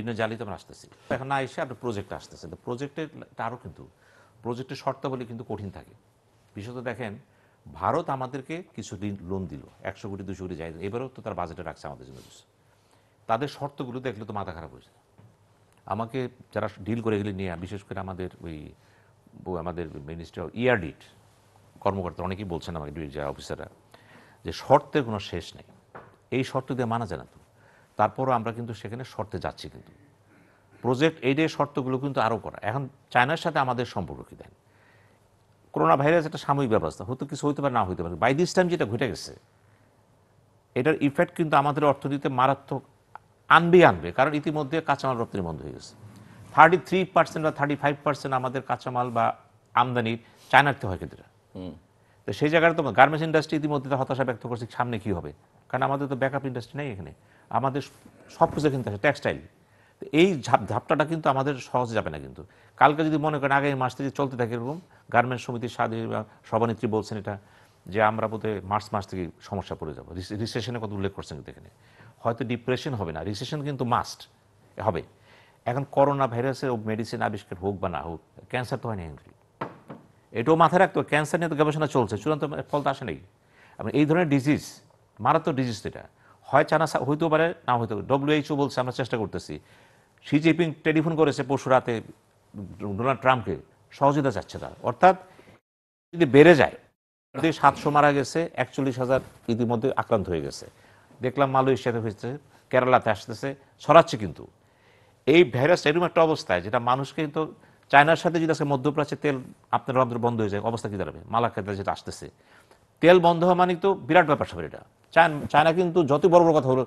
ঋণ জালিতে আমরা আসতেছি এখন না এসে আপনার প্রজেক্টে আসতেছে তো প্রজেক্টের আরও কিন্তু প্রজেক্টের শর্তাবলী কিন্তু কঠিন থাকে বিশেষত দেখেন ভারত আমাদেরকে কিছু ঋণ লোন দিল একশো কোটি দুশো কোটি যাই এবারেও তো তার বাজেটে রাখছে আমাদের জন্য তাদের শর্তগুলো দেখলে তো মাথা খারাপ হয়েছে আমাকে যারা ডিল করে গেলে নিয়ে বিশেষ করে আমাদের ওই আমাদের মিনিস্টার e ইয়ারডিট কর্মকর্তা অনেকেই বলছেন আমাকে যা অফিসাররা যে শর্তের কোনো শেষ নেই এই শর্ত দিয়ে মানা যায় না তো তারপরও আমরা কিন্তু সেখানে শর্তে যাচ্ছি কিন্তু প্রজেক্ট এইডে শর্তগুলো কিন্তু আরও করা এখন চায়নার সাথে আমাদের সম্পর্ক কী দেন করোনা ভাইরাস একটা সাময়িক ব্যবস্থা হয়তো কিছু হইতে পারে না হইতে পারে বাই দিস টাইম যেটা ঘটে গেছে এটার ইফেক্ট কিন্তু আমাদের অর্থনীতিতে মারাত্মক আনবে আনবে কারণ ইতিমধ্যে কাঁচামাল রপ্তানি বন্ধ হয়ে গেছে থার্টি থ্রি পার্সেন্ট বা থার্টি ফাইভ পার্সেন্ট আমাদের কাঁচামাল বা আমদানি চায়নাতে হয় কিন্তু তো সেই জায়গায় তো গার্মেন্টস ইন্ডাস্ট্রি ইতিমধ্যে হতাশা ব্যক্ত করছে সামনে কি হবে কারণ আমাদের তো ব্যাকআপ ইন্ডাস্ট্রি নেই এখানে আমাদের সব কিছু কিন্তু আসে টেক্সটাইল এই ঝাপ ঝাপটাটা কিন্তু আমাদের সহজ যাবে না কিন্তু কালকে যদি মনে করেন আগামী মাস থেকে চলতে থাকে এরকম গার্মেন্টস সমিতির সাধী সভানেত্রী বলছেন এটা যে আমরা বোধহয় মার্চ মাস থেকে সমস্যা পড়ে যাবো রিসেশনের কথা উল্লেখ করছেন কিন্তু এখানে হয়তো ডিপ্রেশন হবে না রিসেশন কিন্তু মাস্ট হবে এখন করোনা ভাইরাসের মেডিসিন আবিষ্কার হোক বা না হোক ক্যান্সার তো হয়নি কিন্তু এটাও মাথায় রাখতে হবে ক্যান্সার নিয়ে তো গবেষণা চলছে চূড়ান্ত ফল তো আসে নাই মানে এই ধরনের ডিজিজ মারাত্মক ডিজিজ এটা হয় চানা হইতেও পারে না হইতে পারে ডব্লিউএইচও বলছে আমরা চেষ্টা করতেছি সি জিনপিং টেলিফোন করেছে পরশু রাতে ডোনাল্ড ট্রাম্পকে সহযোগিতা চাচ্ছে তার অর্থাৎ যদি বেড়ে যায় সাতশো মারা গেছে একচল্লিশ হাজার ইতিমধ্যে আক্রান্ত হয়ে গেছে দেখলাম মালয়েশিয়াতে হয়েছে কেরালাতে আসতেছে ছড়াচ্ছে কিন্তু এই ভাইরাস এরকম একটা অবস্থায় যেটা মানুষকে কিন্তু চায়নার সাথে যদি আছে মধ্যপ্রাচ্যে তেল আপনার রন্ধ্র বন্ধ হয়ে যায় অবস্থা কী দাঁড়াবে মালাক্ষেত্রে যেটা আসতেছে তেল বন্ধ হওয়া মানে তো বিরাট ব্যাপার সবাই এটা চায়না কিন্তু যত বড় বড় কথা হলো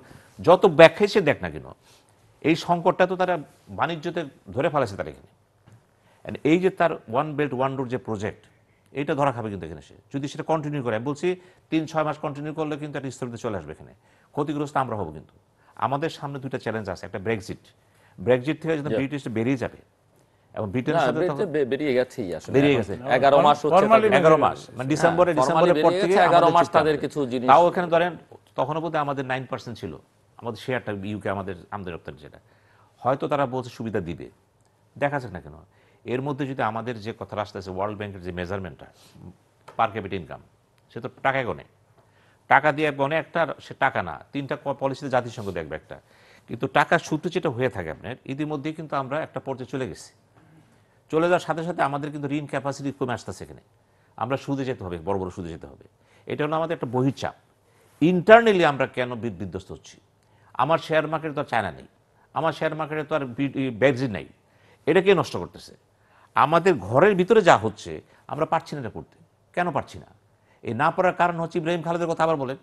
যত ব্যাখ্যায় সে দেখ না কেন এই সংকটটা তো তারা বাণিজ্যতে ধরে ফেলেছে তারা এখানে এই যে তার ওয়ান বেল্ট ওয়ান রোড যে প্রজেক্ট এটা ধরা খাবে কিন্তু এখানে সে যদি সেটা কন্টিনিউ করে আমি বলছি তিন ছয় মাস কন্টিনিউ করলে কিন্তু একটা স্থগিত চলে আসবে এখানে ক্ষতিগ্রস্ত আমরা হবো কিন্তু আমাদের সামনে দুইটা চ্যালেঞ্জ আছে একটা ব্রেকজিট ব্রেকজিট থেকে যদি ব্রিটিশ বেরিয়ে যাবে এবং ব্রিটেনের সাথে বেরিয়ে আসলে বেরিয়ে গেছে 11 মাস হচ্ছে 11 মাস মানে ডিসেম্বরে ডিসেম্বরের পর থেকে 11 মাস তাদের কিছু জিনিস তাও ধরেন আমাদের 9% ছিল আমাদের শেয়ারটা ইউকে আমাদের আমদের রপ্তানি যেটা হয়তো তারা বলছে সুবিধা দিবে দেখা যাক না কেন এর মধ্যে যদি আমাদের যে কথা আছে ওয়ার্ল্ড ব্যাংকের যে মেজারমেন্টটা পার ক্যাপিট ইনকাম সে তো টাকা গনে টাকা দিয়ে গনে একটা সে টাকা না তিনটা পলিসিতে জাতিসংঘ দেখবে একটা কিন্তু টাকার সূত্র যেটা হয়ে থাকে আপনার ইতিমধ্যেই কিন্তু আমরা একটা পর্যায়ে চলে গেছি চলে যাওয়ার সাথে সাথে আমাদের কিন্তু ঋণ ক্যাপাসিটি কমে আসতে সেখানে আমরা সুদে যেতে হবে বড় বড় সুদে যেতে হবে এটা হলো আমাদের একটা বহির্চাপ ইন্টারনালি আমরা কেন বিধ্বস্ত হচ্ছি আমার শেয়ার মার্কেটে তো আর চায়না নেই আমার শেয়ার মার্কেটে তো আর ব্যাগজি নেই এটা কে নষ্ট করতেছে আমাদের ঘরের ভিতরে যা হচ্ছে আমরা পারছি না এটা করতে কেন পারছি না এই না পড়ার কারণ হচ্ছে ইব্রাহিম খালেদের কথা আবার বলেন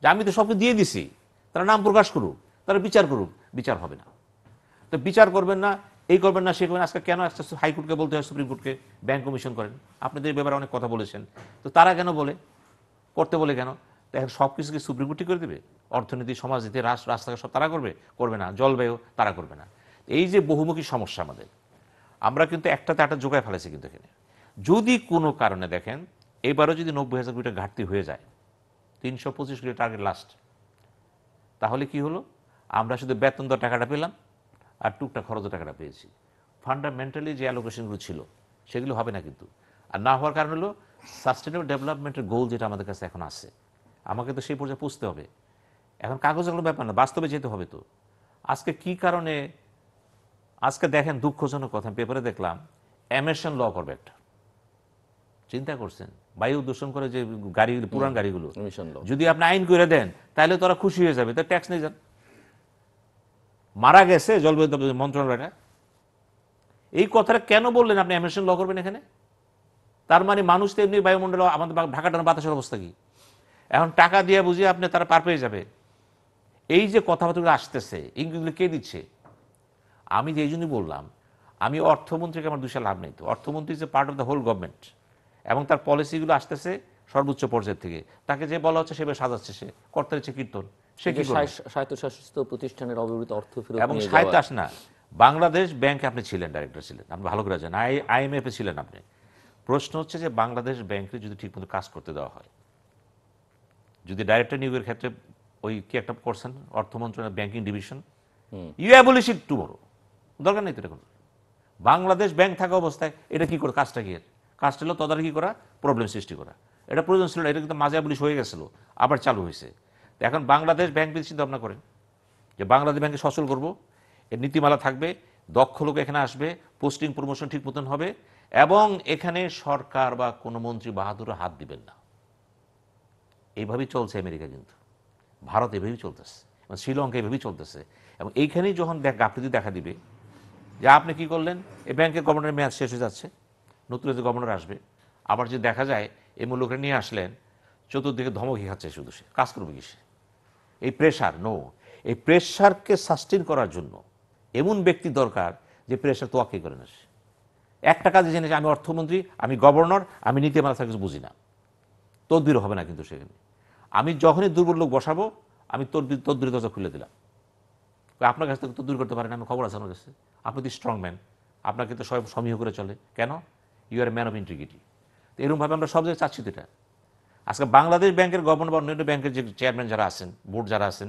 যে আমি তো সবকে দিয়ে দিছি তারা নাম প্রকাশ করুক তারা বিচার করুক বিচার হবে না তো বিচার করবেন না এই করবেন না সে করবেন আজকে কেন একটা হাইকোর্টকে বলতে হয় সুপ্রিম কোর্টকে ব্যাঙ্ক কমিশন করেন আপনাদের ব্যাপারে অনেক কথা বলেছেন তো তারা কেন বলে করতে বলে কেন এখন সব কিছুকে সুপ্রিম কোর্টই করে দেবে অর্থনীতি সমাজনীতি রাষ্ট্র রাস্তাকে সব তারা করবে করবে না জলবায়ু তারা করবে না এই যে বহুমুখী সমস্যা আমাদের আমরা কিন্তু একটাতে একটা জোগায় ফেলেছি কিন্তু এখানে যদি কোনো কারণে দেখেন এবারও যদি নব্বই হাজার কোটি ঘাটতি হয়ে যায় তিনশো পঁচিশ কোটি টার্গেট লাস্ট তাহলে কি হলো আমরা শুধু বেতন দর টাকাটা পেলাম আর টুকটা খরচের টাকাটা পেয়েছি ফান্ডামেন্টালি যে অ্যালোকেশনগুলো ছিল সেগুলো হবে না কিন্তু আর না হওয়ার কারণ হলো সাস্টেনেবল ডেভেলপমেন্টের গোল যেটা আমাদের কাছে এখন আছে আমাকে তো সেই পর্যায়ে পুষতে হবে এখন কাগজ কোনো ব্যাপার না বাস্তবে যেতে হবে তো আজকে কি কারণে আজকে দেখেন দুঃখজনক কথা পেপারে দেখলাম অ্যামেশন ল করবে একটা চিন্তা করছেন বায়ু দূষণ করে যে গাড়িগুলো পুরান গাড়িগুলো যদি আপনি আইন করে দেন তাহলে তারা খুশি হয়ে যাবে তো ট্যাক্স নিয়ে যান মারা গেছে জলবায়ু দপ্তর মন্ত্রণালয়টা এই কথাটা কেন বললেন আপনি অ্যামিশন ল করবেন এখানে তার মানে মানুষ তো এমনি বায়ুমণ্ডল আমাদের ঢাকাটা বাতাসের অবস্থা কি এখন টাকা দিয়ে বুঝিয়ে আপনি তারা পার পেয়ে যাবে এই যে কথাবার্তাগুলো আসতেছে ইঙ্গিতগুলো কে দিচ্ছে আমি যে এই জন্যই বললাম আমি অর্থমন্ত্রীকে আমার দুশা লাভ নেই তো অর্থমন্ত্রী যে part of the whole government এবং তার পলিসিগুলো আসতেছে সর্বোচ্চ পর্যায়ের থেকে তাকে যে বলা হচ্ছে সেভাবে সাজাচ্ছে সে কর্তার ইচ্ছে কীর্তন প্রতিষ্ঠানের অব্যবহৃত অর্থ ফেরত এবং স্বায়ত্তাস না বাংলাদেশ ব্যাংকে আপনি ছিলেন ডাইরেক্টর ছিলেন আপনি ভালো করে জানেন আইএমএফ এ ছিলেন আপনি প্রশ্ন হচ্ছে যে বাংলাদেশ ব্যাংকে যদি ঠিক মতো কাজ করতে দেওয়া হয় যদি ডাইরেক্টর নিয়োগের ক্ষেত্রে ওই কি একটা করছেন অর্থ মন্ত্রণালয় banking division you abolish it tomorrow দরকার নেই তো এরকম বাংলাদেশ ব্যাংক থাকা অবস্থায় এটা কি করে কাজটা কি কাজটা হলো তদারকি করা প্রবলেম সৃষ্টি করা এটা প্রয়োজন ছিল এটা কিন্তু মাঝে অ্যাবলিশ হয়ে গেছিলো আবার চালু হয়েছে এখন বাংলাদেশ ব্যাংক যদি চিন্তা ভাবনা করেন যে বাংলাদেশ ব্যাংকে সচল করব এর নীতিমালা থাকবে দক্ষ লোক এখানে আসবে পোস্টিং প্রমোশন ঠিক মতন হবে এবং এখানে সরকার বা কোনো মন্ত্রী বাহাদুর হাত দিবেন না এইভাবেই চলছে আমেরিকা কিন্তু ভারত এভাবেই চলতেছে এবং শ্রীলঙ্কা এভাবেই চলতেছে এবং এইখানেই যখন দেখ যদি দেখা দিবে যে আপনি কি করলেন এই ব্যাংকের গভর্নরের মেয়াদ শেষ হয়ে যাচ্ছে নতুন যে গভর্নর আসবে আবার যদি দেখা যায় এই মূল্যকে নিয়ে আসলেন চতুর্দিকে ধমকি খাচ্ছে শুধু সে কাজ করবে কি সে এই প্রেশার নো এই প্রেশারকে সাস্টেন করার জন্য এমন ব্যক্তি দরকার যে প্রেশার তোয়াকি করে না একটা কাজে জেনেছে আমি অর্থমন্ত্রী আমি গভর্নর আমি নীতি নীতিমালা কিছু বুঝি না তদ্বির হবে না কিন্তু সেখানে আমি যখনই দুর্বল লোক বসাবো আমি তোর তদ্বির দরজা খুলে দিলাম আপনার কাছ থেকে দূর করতে পারেন আমি খবর আছে আমার কাছে আপনি তো স্ট্রং ম্যান আপনাকে তো সব সমীহ করে চলে কেন you are man of integrity এরকমভাবে আমরা সব জায়গায় চাচ্ছি তো এটা আজকে বাংলাদেশ ব্যাংকের গভর্নর বা অন্যান্য ব্যাংকের যে চেয়ারম্যান যারা আছেন বোর্ড যারা আছেন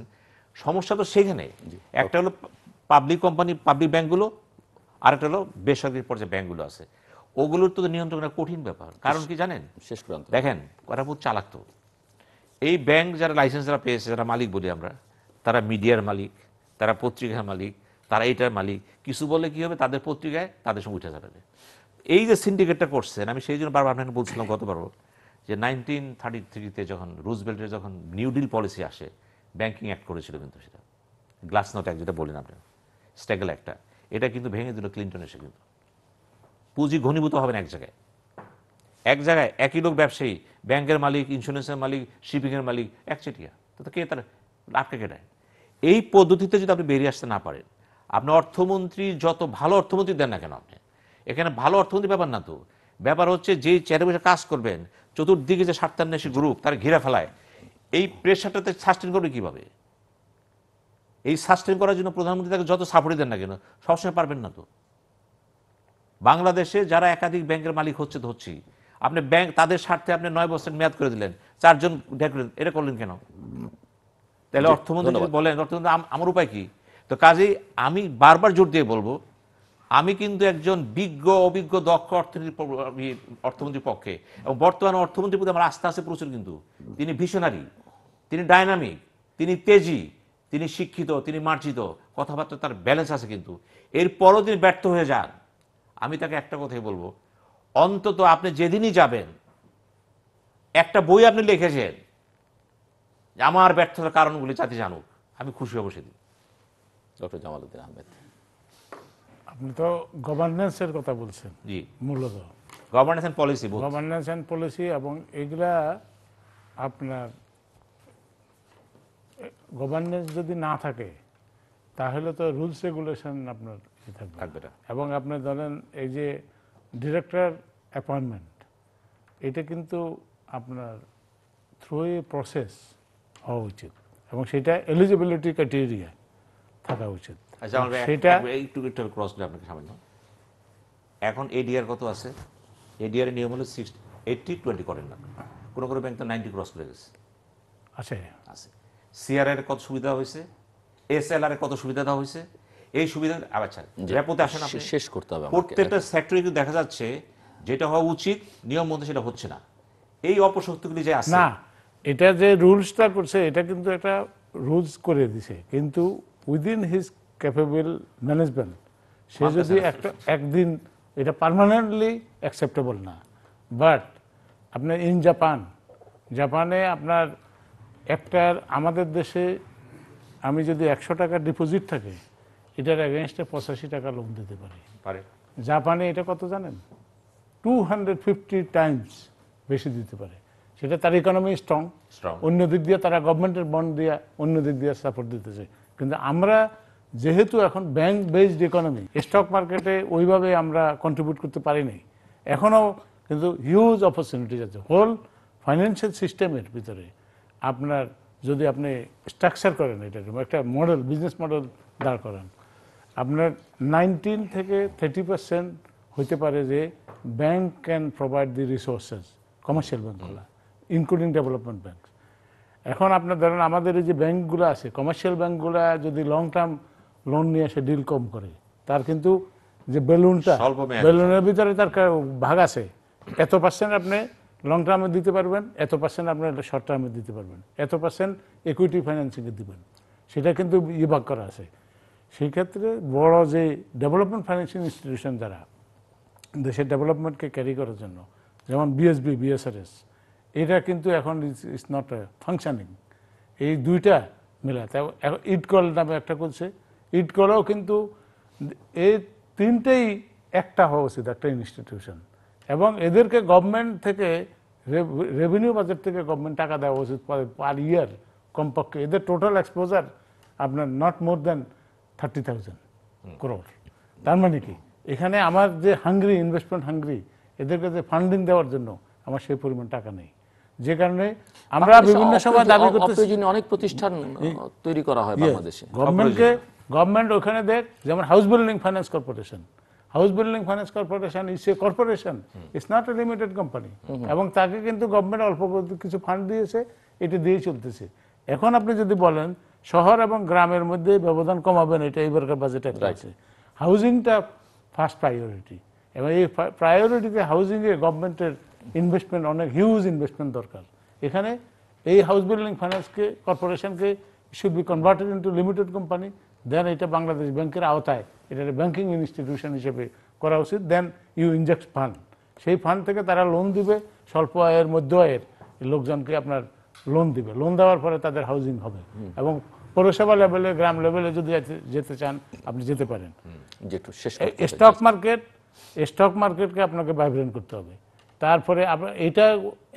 সমস্যা তো সেখানে একটা হলো পাবলিক কোম্পানি পাবলিক ব্যাংকগুলো আরেকটা হলো বেসরকারি পর্যায়ে ব্যাংকগুলো আছে ওগুলোর তো নিয়ন্ত্রণ করা কঠিন ব্যাপার কারণ কি জানেন শেষ পর্যন্ত দেখেন ওরা খুব চালাক তো এই ব্যাংক যারা লাইসেন্স যারা পেয়েছে যারা মালিক বলি আমরা তারা মিডিয়ার মালিক তারা পত্রিকার মালিক তারা এইটার মালিক কিছু বলে কি হবে তাদের পত্রিকায় তাদের সঙ্গে উঠে যাবে এই যে সিন্ডিকেটটা করছেন আমি সেই জন্য বারবার আপনাকে বলছিলাম গতবারও যে নাইনটিন থার্টি থ্রিতে যখন রুজবেল্টের যখন নিউ ডিল পলিসি আসে ব্যাংকিং অ্যাক্ট করেছিল কিন্তু সেটা গ্লাস নোট অ্যাক্ট যেটা বললেন আপনি স্ট্যাগল অ্যাক্টটা এটা কিন্তু ভেঙে দিল ক্লিন্টন এসে কিন্তু পুঁজি ঘনীভূত হবে না এক জায়গায় এক জায়গায় একই লোক ব্যবসায়ী ব্যাংকের মালিক ইন্স্যুরেন্সের মালিক শিপিংয়ের মালিক একচেটিয়া তো কে তার আটকে কেটায় এই পদ্ধতিতে যদি আপনি বেরিয়ে আসতে না পারেন আপনি অর্থমন্ত্রী যত ভালো অর্থমন্ত্রী দেন না কেন আপনি এখানে ভালো অর্থমন্ত্রী ব্যাপার না তো ব্যাপার হচ্ছে যে চেয়ারে বসে কাজ করবেন চতুর্দিকে যে স্বার্থান্বেষী গ্রুপ তার ঘিরে ফেলায় এই প্রেশারটাতে সাস্টেন করবে কীভাবে এই সাস্টেন করার জন্য প্রধানমন্ত্রী তাকে যত সাপোর্ট দেন না কেন সবসময় পারবেন না তো বাংলাদেশে যারা একাধিক ব্যাংকের মালিক হচ্ছে ধরছি আপনি ব্যাংক তাদের স্বার্থে আপনি নয় বছর মেয়াদ করে দিলেন চারজন ডেকোরেট এটা করলেন কেন তাহলে অর্থমন্ত্রী বলেন অর্থমন্ত্রী আমার উপায় কি তো কাজেই আমি বারবার জোর দিয়ে বলবো আমি কিন্তু একজন বিজ্ঞ অভিজ্ঞ দক্ষ অর্থনীতি অর্থমন্ত্রীর পক্ষে এবং বর্তমান অর্থমন্ত্রীর প্রতি আমার আস্থা আছে প্রচুর কিন্তু তিনি ভিশনারি তিনি ডায়নামিক তিনি তেজি তিনি শিক্ষিত তিনি মার্জিত কথাবার্তা তার ব্যালেন্স আছে কিন্তু এরপরও তিনি ব্যর্থ হয়ে যান আমি তাকে একটা কথাই বলবো অন্তত আপনি যেদিনই যাবেন একটা বই আপনি লিখেছেন আমার ব্যর্থতার কারণগুলি জাতি জানুক আমি খুশি হব সেদিন ডক্টর জামালউদ্দিন আহমেদ আপনি তো গভর্নেন্সের কথা বলছেন জি মূলত governance and policy governance and policy এবং এগুলা আপনার গভর্নেন্স যদি না থাকে তাহলে তো রুলস রেগুলেশন আপনার থাকবে এবং আপনি ধরেন এই যে ডিরেক্টর অ্যাপয়েন্টমেন্ট এটা কিন্তু আপনার থ্রু প্রসেস হওয়া উচিত এবং সেটা এলিজিবিলিটি ক্রাইটেরিয়া থাকা উচিত আচ্ছা আমার সেটা একটু একটু ক্রস দিই আপনাকে সামান্য এখন এডিআর কত আছে এডিআর নিয়ম হলো সিক্স এইটটি টোয়েন্টি করেন না কোনো কোনো ব্যাংক তো নাইনটি ক্রস করে গেছে আছে আছে সিআরআর কত সুবিধা হয়েছে এস এল এসএলআর কত সুবিধা দেওয়া হয়েছে এই সুবিধা আচ্ছা রেপোতে আসেন আপনি শেষ করতে হবে প্রত্যেকটা সেক্টরে কিন্তু দেখা যাচ্ছে যেটা হওয়া উচিত নিয়ম মতো সেটা হচ্ছে না এই অপশক্তিগুলি যে আছে না এটা যে রুলসটা করছে এটা কিন্তু একটা রুলস করে দিছে কিন্তু উইদিন হিজ ক্যাপেবল ম্যানেজমেন্ট সে যদি একটা একদিন এটা পারমানেন্টলি অ্যাকসেপ্টেবল না বাট আপনার ইন জাপান জাপানে আপনার একটার আমাদের দেশে আমি যদি একশো টাকা ডিপোজিট থাকে এটার অ্যাগেনস্টে পঁচাশি টাকা লোন দিতে পারি পারে জাপানে এটা কত জানেন টু হান্ড্রেড ফিফটি টাইমস বেশি দিতে পারে সেটা তার ইকোনমি স্ট্রং অন্য দিক দিয়ে তারা গভর্নমেন্টের বন্ড দিয়ে অন্য দিক দিয়ে সাপোর্ট দিতেছে কিন্তু আমরা যেহেতু এখন ব্যাংক বেসড ইকোনমি স্টক মার্কেটে ওইভাবে আমরা কন্ট্রিবিউট করতে পারিনি এখনও কিন্তু হিউজ অপরচুনিটিজ আছে হোল ফাইন্যান্সিয়াল সিস্টেমের ভিতরে আপনার যদি আপনি স্ট্রাকচার করেন এটা একটা মডেল বিজনেস মডেল দাঁড় করান আপনার নাইনটিন থেকে থার্টি পার্সেন্ট হইতে পারে যে bank can provide the resources commercial ব্যাঙ্কগুলো ইনক্লুডিং ডেভেলপমেন্ট ব্যাঙ্ক এখন আপনার ধরেন আমাদের এই যে ব্যাঙ্কগুলো আছে কমার্শিয়াল ব্যাঙ্কগুলো যদি লং টার্ম লোন নিয়ে সে ডিল কম করে তার কিন্তু যে বেলুনটা বেলুনের ভিতরে তার ভাগ আছে এত পার্সেন্ট আপনি লং টার্মে দিতে পারবেন এত পার্সেন্ট আপনি শর্ট টার্মে দিতে পারবেন এত পার্সেন্ট ইকুইটি ফাইন্যান্সিংয়ে দিবেন সেটা কিন্তু বিভাগ করা আছে সেই ক্ষেত্রে বড় যে ডেভেলপমেন্ট ফাইন্যান্সিং ইনস্টিটিউশন যারা দেশের ডেভেলপমেন্টকে ক্যারি করার জন্য যেমন বিএসবি বিএসআরএস এটা কিন্তু এখন ইস নট ফাংশানিং এই দুইটা ইট ইটকল নামে একটা করছে ইট করাও কিন্তু এই তিনটেই একটা হওয়া উচিত একটা ইনস্টিটিউশন এবং এদেরকে গভর্নমেন্ট থেকে রেভিনিউ বাজেট থেকে গভর্নমেন্ট টাকা দেওয়া উচিত পার ইয়ার কমপক্ষে এদের টোটাল এক্সপোজার আপনার not more than thirty thousand crore তার মানে কি এখানে আমার যে হাঙ্গরি ইনভেস্টমেন্ট হাঙ্গরি এদেরকে যে ফান্ডিং দেওয়ার জন্য আমার সেই পরিমাণ টাকা নেই যে কারণে আমরা বিভিন্ন সময় দাবি করতে অনেক প্রতিষ্ঠান তৈরি করা হয় ইয়ে, বাংলাদেশে গভর্নমেন্টকে গভর্নমেন্ট ওখানে দেখ যেমন house building finance corporation house building finance corporation is a corporation it's not a limited company এবং তাকে কিন্তু গভর্নমেন্ট অল্প কিছু ফান্ড দিয়েছে এটি দিয়ে চলতেছে এখন আপনি যদি বলেন শহর এবং গ্রামের মধ্যে ব্যবধান কমাবেন এটা এবারকার বাজেটে আছে হাউজিংটা ফার্স্ট প্রায়োরিটি এবং এই প্রায়োরিটিতে হাউজিংয়ে গভর্নমেন্টের ইনভেস্টমেন্ট অনেক হিউজ ইনভেস্টমেন্ট দরকার এখানে এই হাউস বিল্ডিং ফাইন্যান্সকে কর্পোরেশনকে should be converted into limited company then এটা বাংলাদেশ ব্যাংকের আওতায় এটা ব্যাংকিং ইনস্টিটিউশন হিসেবে করা উচিত দেন ইউ ইনজেক্ট ফান্ড সেই ফান্ড থেকে তারা লোন দিবে স্বল্প আয়ের মধ্য আয়ের লোকজনকে আপনার লোন দিবে লোন দেওয়ার পরে তাদের হাউজিং হবে এবং পৌরসভা লেভেলে গ্রাম লেভেলে যদি যেতে চান আপনি যেতে পারেন স্টক মার্কেট স্টক মার্কেটকে আপনাকে ভাইব্রেন্ট করতে হবে তারপরে এটা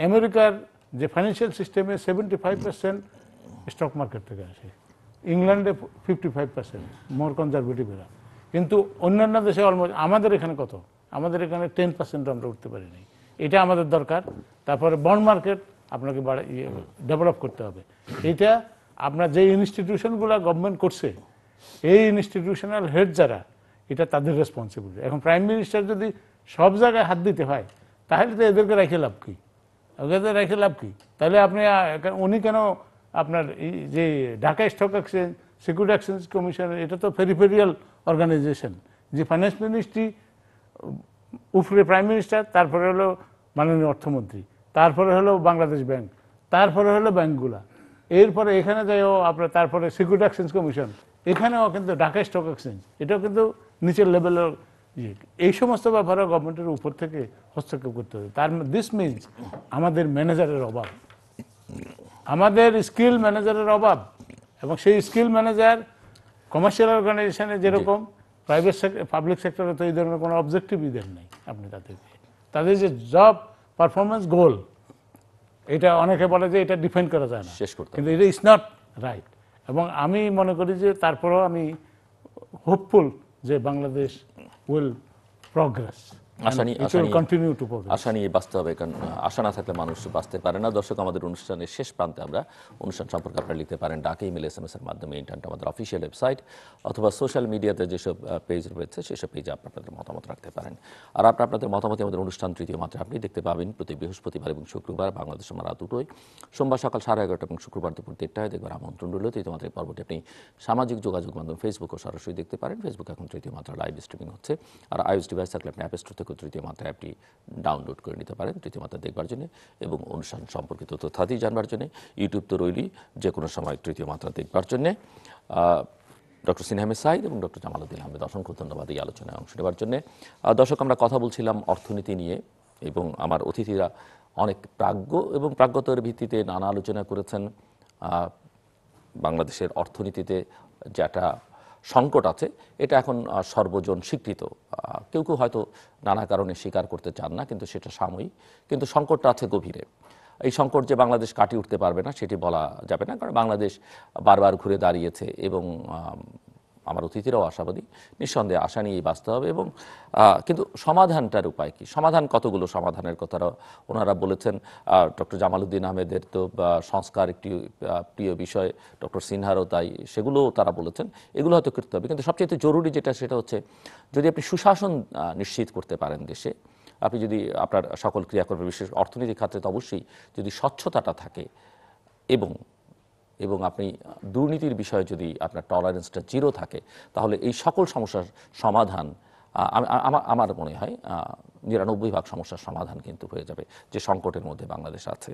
আমেরিকার যে ফাইন্যান্সিয়াল সিস্টেমে seventy five percent stock market থেকে আসে ইংল্যান্ডে fifty five percent more conservative এরা কিন্তু অন্যান্য দেশে অলমোস্ট আমাদের এখানে কত আমাদের এখানে টেন পার্সেন্ট আমরা উঠতে পারিনি এটা আমাদের দরকার তারপরে বন্ড মার্কেট আপনাকে ডেভেলপ ইয়ে, করতে হবে এটা আপনার যে ইনস্টিটিউশনগুলো গভর্নমেন্ট করছে এই ইনস্টিটিউশনাল হেড যারা এটা তাদের রেসপন্সিবিলিটি এখন প্রাইম মিনিস্টার যদি সব জায়গায় হাত দিতে হয় তাহলে তো এদেরকে রেখে লাভ কী ওদের রেখে লাভ কী তাহলে আপনি উনি কেন আপনার যে Dhaka stock exchange security exchange commission এটা তো পেরিফেরিয়াল অর্গানাইজেশন যে ফাইন্যান্স মিনিস্ট্রি উপরে প্রাইম মিনিস্টার তারপরে হলো মাননীয় অর্থমন্ত্রী তারপরে হলো বাংলাদেশ ব্যাংক তারপরে হলো ব্যাংকগুলা এরপরে এখানে যাইও আপনার তারপরে সিকিউরিটি এক্সচেঞ্জ কমিশন এখানেও কিন্তু ঢাকা স্টক এক্সচেঞ্জ এটাও কিন্তু নিচের লেভেলের ইয়ে। এই সমস্ত ব্যাপারে গভর্নমেন্টের উপর থেকে হস্তক্ষেপ করতে হবে তার দিস মিনস আমাদের ম্যানেজারের অভাব আমাদের স্কিল ম্যানেজারের অভাব এবং সেই স্কিল ম্যানেজার কমার্শিয়াল অর্গানাইজেশনে যেরকম প্রাইভেট পাবলিক সেক্টরে তো এই ধরনের কোনো অবজেক্টিভ ইদের নেই আপনি তাদেরকে তাদের যে জব পারফরমেন্স গোল এটা অনেকে বলে যে এটা ডিফেন্ড করা যায় না শেষ করতে কিন্তু এটা ইজ নট রাইট এবং আমি মনে করি যে তারপরেও আমি হোপফুল যে বাংলাদেশ উইল প্রগ্রেস আশা নিয়ে আশা নিয়ে বাঁচতে হবে আশা না থাকলে মানুষ বাঁচতে পারে না আমাদের অনুষ্ঠানের শেষ প্রান্তে আমরা অনুষ্ঠান সম্পর্কে লিখতে পারেন ডাকে এর মাধ্যমে আমাদের ওয়েবসাইট অথবা সোশ্যাল মিডিয়াতে যেসব পেজ রয়েছে সেসব পেজে আপনাদের মতামত রাখতে পারেন আর আপনার আপনাদের আমাদের অনুষ্ঠান আপনি দেখতে পাবেন প্রতি বৃহস্পতিবার এবং শুক্রবার বাংলাদেশ সময় দুটোই সোমবার সকাল সাড়ে এগারোটা এবং শুক্রবার দুপুর দেড়টায় দেখবার আমন্ত্রণ রইল তো পর্বটি আপনি সামাজিক যোগাযোগ মাধ্যম ফেসবুকও সরাসরি দেখতে পারেন ফেসবুক এখন তৃতীয় মাত্রা লাইভ স্ট্রিমিং হচ্ছে আর আইওস ডিভাইস থাকলে আপনি অ্যাপ স্টোর থেকে তৃতীয় মাত্রায় অ্যাপটি ডাউনলোড করে নিতে পারেন তৃতীয় মাত্রা দেখবার জন্য এবং অনুষ্ঠান সম্পর্কিত তথ্যাদি জানবার জন্য ইউটিউব তো রইলি যে কোনো সময় তৃতীয় মাত্রা দেখবার জন্যে ডক্টর সিনহামে সাইদ এবং ডক্টর জামালউদ্দিন আহমেদ অসংখ্য ধন্যবাদ এই আলোচনায় অংশ নেওয়ার জন্য দর্শক আমরা কথা বলছিলাম অর্থনীতি নিয়ে এবং আমার অতিথিরা অনেক প্রাজ্ঞ এবং প্রাজ্ঞতর ভিত্তিতে নানা আলোচনা করেছেন বাংলাদেশের অর্থনীতিতে যেটা সংকট আছে এটা এখন সর্বজন স্বীকৃত কেউ কেউ হয়তো নানা কারণে স্বীকার করতে চান না কিন্তু সেটা সাময়িক কিন্তু সংকটটা আছে গভীরে এই সংকট যে বাংলাদেশ কাটিয়ে উঠতে পারবে না সেটি বলা যাবে না কারণ বাংলাদেশ বারবার ঘুরে দাঁড়িয়েছে এবং আমার অতিথিরাও আশাবাদী নিঃসন্দেহে আশা নিয়েই বাঁচতে হবে এবং কিন্তু সমাধানটার উপায় কি সমাধান কতগুলো সমাধানের কথা ওনারা বলেছেন ডক্টর জামালুদ্দিন আহমেদের তো সংস্কার একটি প্রিয় বিষয় ডক্টর সিনহারও তাই সেগুলোও তারা বলেছেন এগুলো হয়তো করতে হবে কিন্তু সবচেয়ে জরুরি যেটা সেটা হচ্ছে যদি আপনি সুশাসন নিশ্চিত করতে পারেন দেশে আপনি যদি আপনার সকল ক্রিয়াকর্মে বিশেষ অর্থনীতির খাতে তো অবশ্যই যদি স্বচ্ছতাটা থাকে এবং এবং আপনি দুর্নীতির বিষয়ে যদি আপনার টলারেন্সটা জিরো থাকে তাহলে এই সকল সমস্যার সমাধান আমার মনে হয় নিরানব্বই ভাগ সমস্যার সমাধান কিন্তু হয়ে যাবে যে সংকটের মধ্যে বাংলাদেশ আছে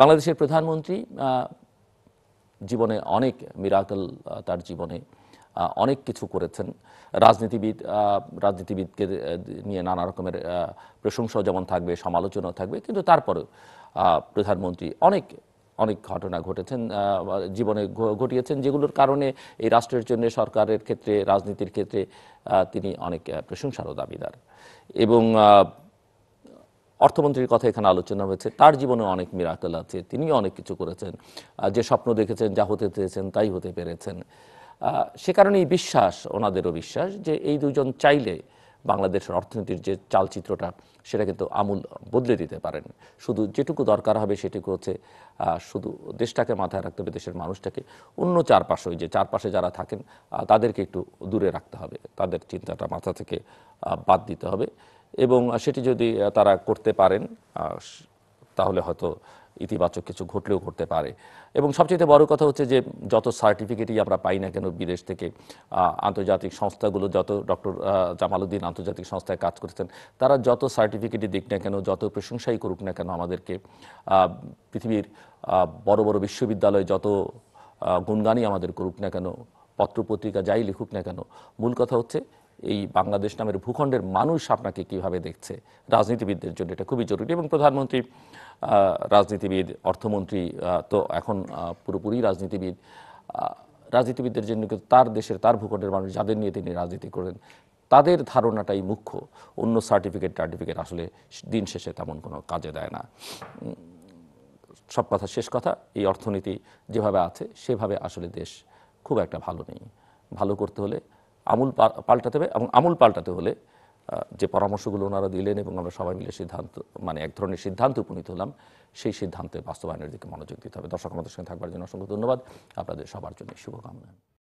বাংলাদেশের প্রধানমন্ত্রী জীবনে অনেক মিরাকল তার জীবনে অনেক কিছু করেছেন রাজনীতিবিদ রাজনীতিবিদকে নিয়ে নানা রকমের প্রশংসাও যেমন থাকবে সমালোচনাও থাকবে কিন্তু তারপরেও প্রধানমন্ত্রী অনেক অনেক ঘটনা ঘটেছেন জীবনে ঘটিয়েছেন যেগুলোর কারণে এই রাষ্ট্রের জন্য সরকারের ক্ষেত্রে রাজনীতির ক্ষেত্রে তিনি অনেক প্রশংসারও দাবিদার এবং অর্থমন্ত্রীর কথা এখানে আলোচনা হয়েছে তার জীবনে অনেক মিরাকল আছে তিনিও অনেক কিছু করেছেন যে স্বপ্ন দেখেছেন যা হতে চেয়েছেন তাই হতে পেরেছেন সে কারণেই বিশ্বাস ওনাদেরও বিশ্বাস যে এই দুজন চাইলে বাংলাদেশের অর্থনীতির যে চালচিত্রটা সেটা কিন্তু আমূল বদলে দিতে পারেন শুধু যেটুকু দরকার হবে সেটুকু হচ্ছে শুধু দেশটাকে মাথায় রাখতে হবে দেশের মানুষটাকে অন্য চারপাশে ওই যে চারপাশে যারা থাকেন তাদেরকে একটু দূরে রাখতে হবে তাদের চিন্তাটা মাথা থেকে বাদ দিতে হবে এবং সেটি যদি তারা করতে পারেন তাহলে হয়তো ইতিবাচক কিছু ঘটলেও ঘটতে পারে এবং সবচেয়ে বড় কথা হচ্ছে যে যত সার্টিফিকেটই আমরা পাই না কেন বিদেশ থেকে আন্তর্জাতিক সংস্থাগুলো যত ডক্টর জামালউদ্দিন আন্তর্জাতিক সংস্থায় কাজ করেছেন তারা যত সার্টিফিকেটই দিক না কেন যত প্রশংসাই করুক না কেন আমাদেরকে পৃথিবীর বড় বড় বিশ্ববিদ্যালয়ে যত গুণগানই আমাদের করুক না কেন পত্রপত্রিকা যাই লিখুক না কেন মূল কথা হচ্ছে এই বাংলাদেশ নামের ভূখণ্ডের মানুষ আপনাকে কিভাবে দেখছে রাজনীতিবিদদের জন্য এটা খুবই জরুরি এবং প্রধানমন্ত্রী রাজনীতিবিদ অর্থমন্ত্রী তো এখন পুরোপুরি রাজনীতিবিদ রাজনীতিবিদদের জন্য কিন্তু তার দেশের তার ভূখণ্ডের মানুষ যাদের নিয়ে তিনি রাজনীতি করেন তাদের ধারণাটাই মুখ্য অন্য সার্টিফিকেট টার্টিফিকেট আসলে দিন শেষে তেমন কোনো কাজে দেয় না সব কথা শেষ কথা এই অর্থনীতি যেভাবে আছে সেভাবে আসলে দেশ খুব একটা ভালো নেই ভালো করতে হলে আমূল পাল্টাতে হবে এবং আমূল পাল্টাতে হলে যে পরামর্শগুলো ওনারা দিলেন এবং আমরা সবাই মিলে সিদ্ধান্ত মানে এক ধরনের সিদ্ধান্তে উপনীত হলাম সেই সিদ্ধান্তে বাস্তবায়নের দিকে মনোযোগ দিতে হবে দর্শক আমাদের সঙ্গে থাকবার জন্য অসংখ্য ধন্যবাদ আপনাদের সবার জন্য শুভকামনা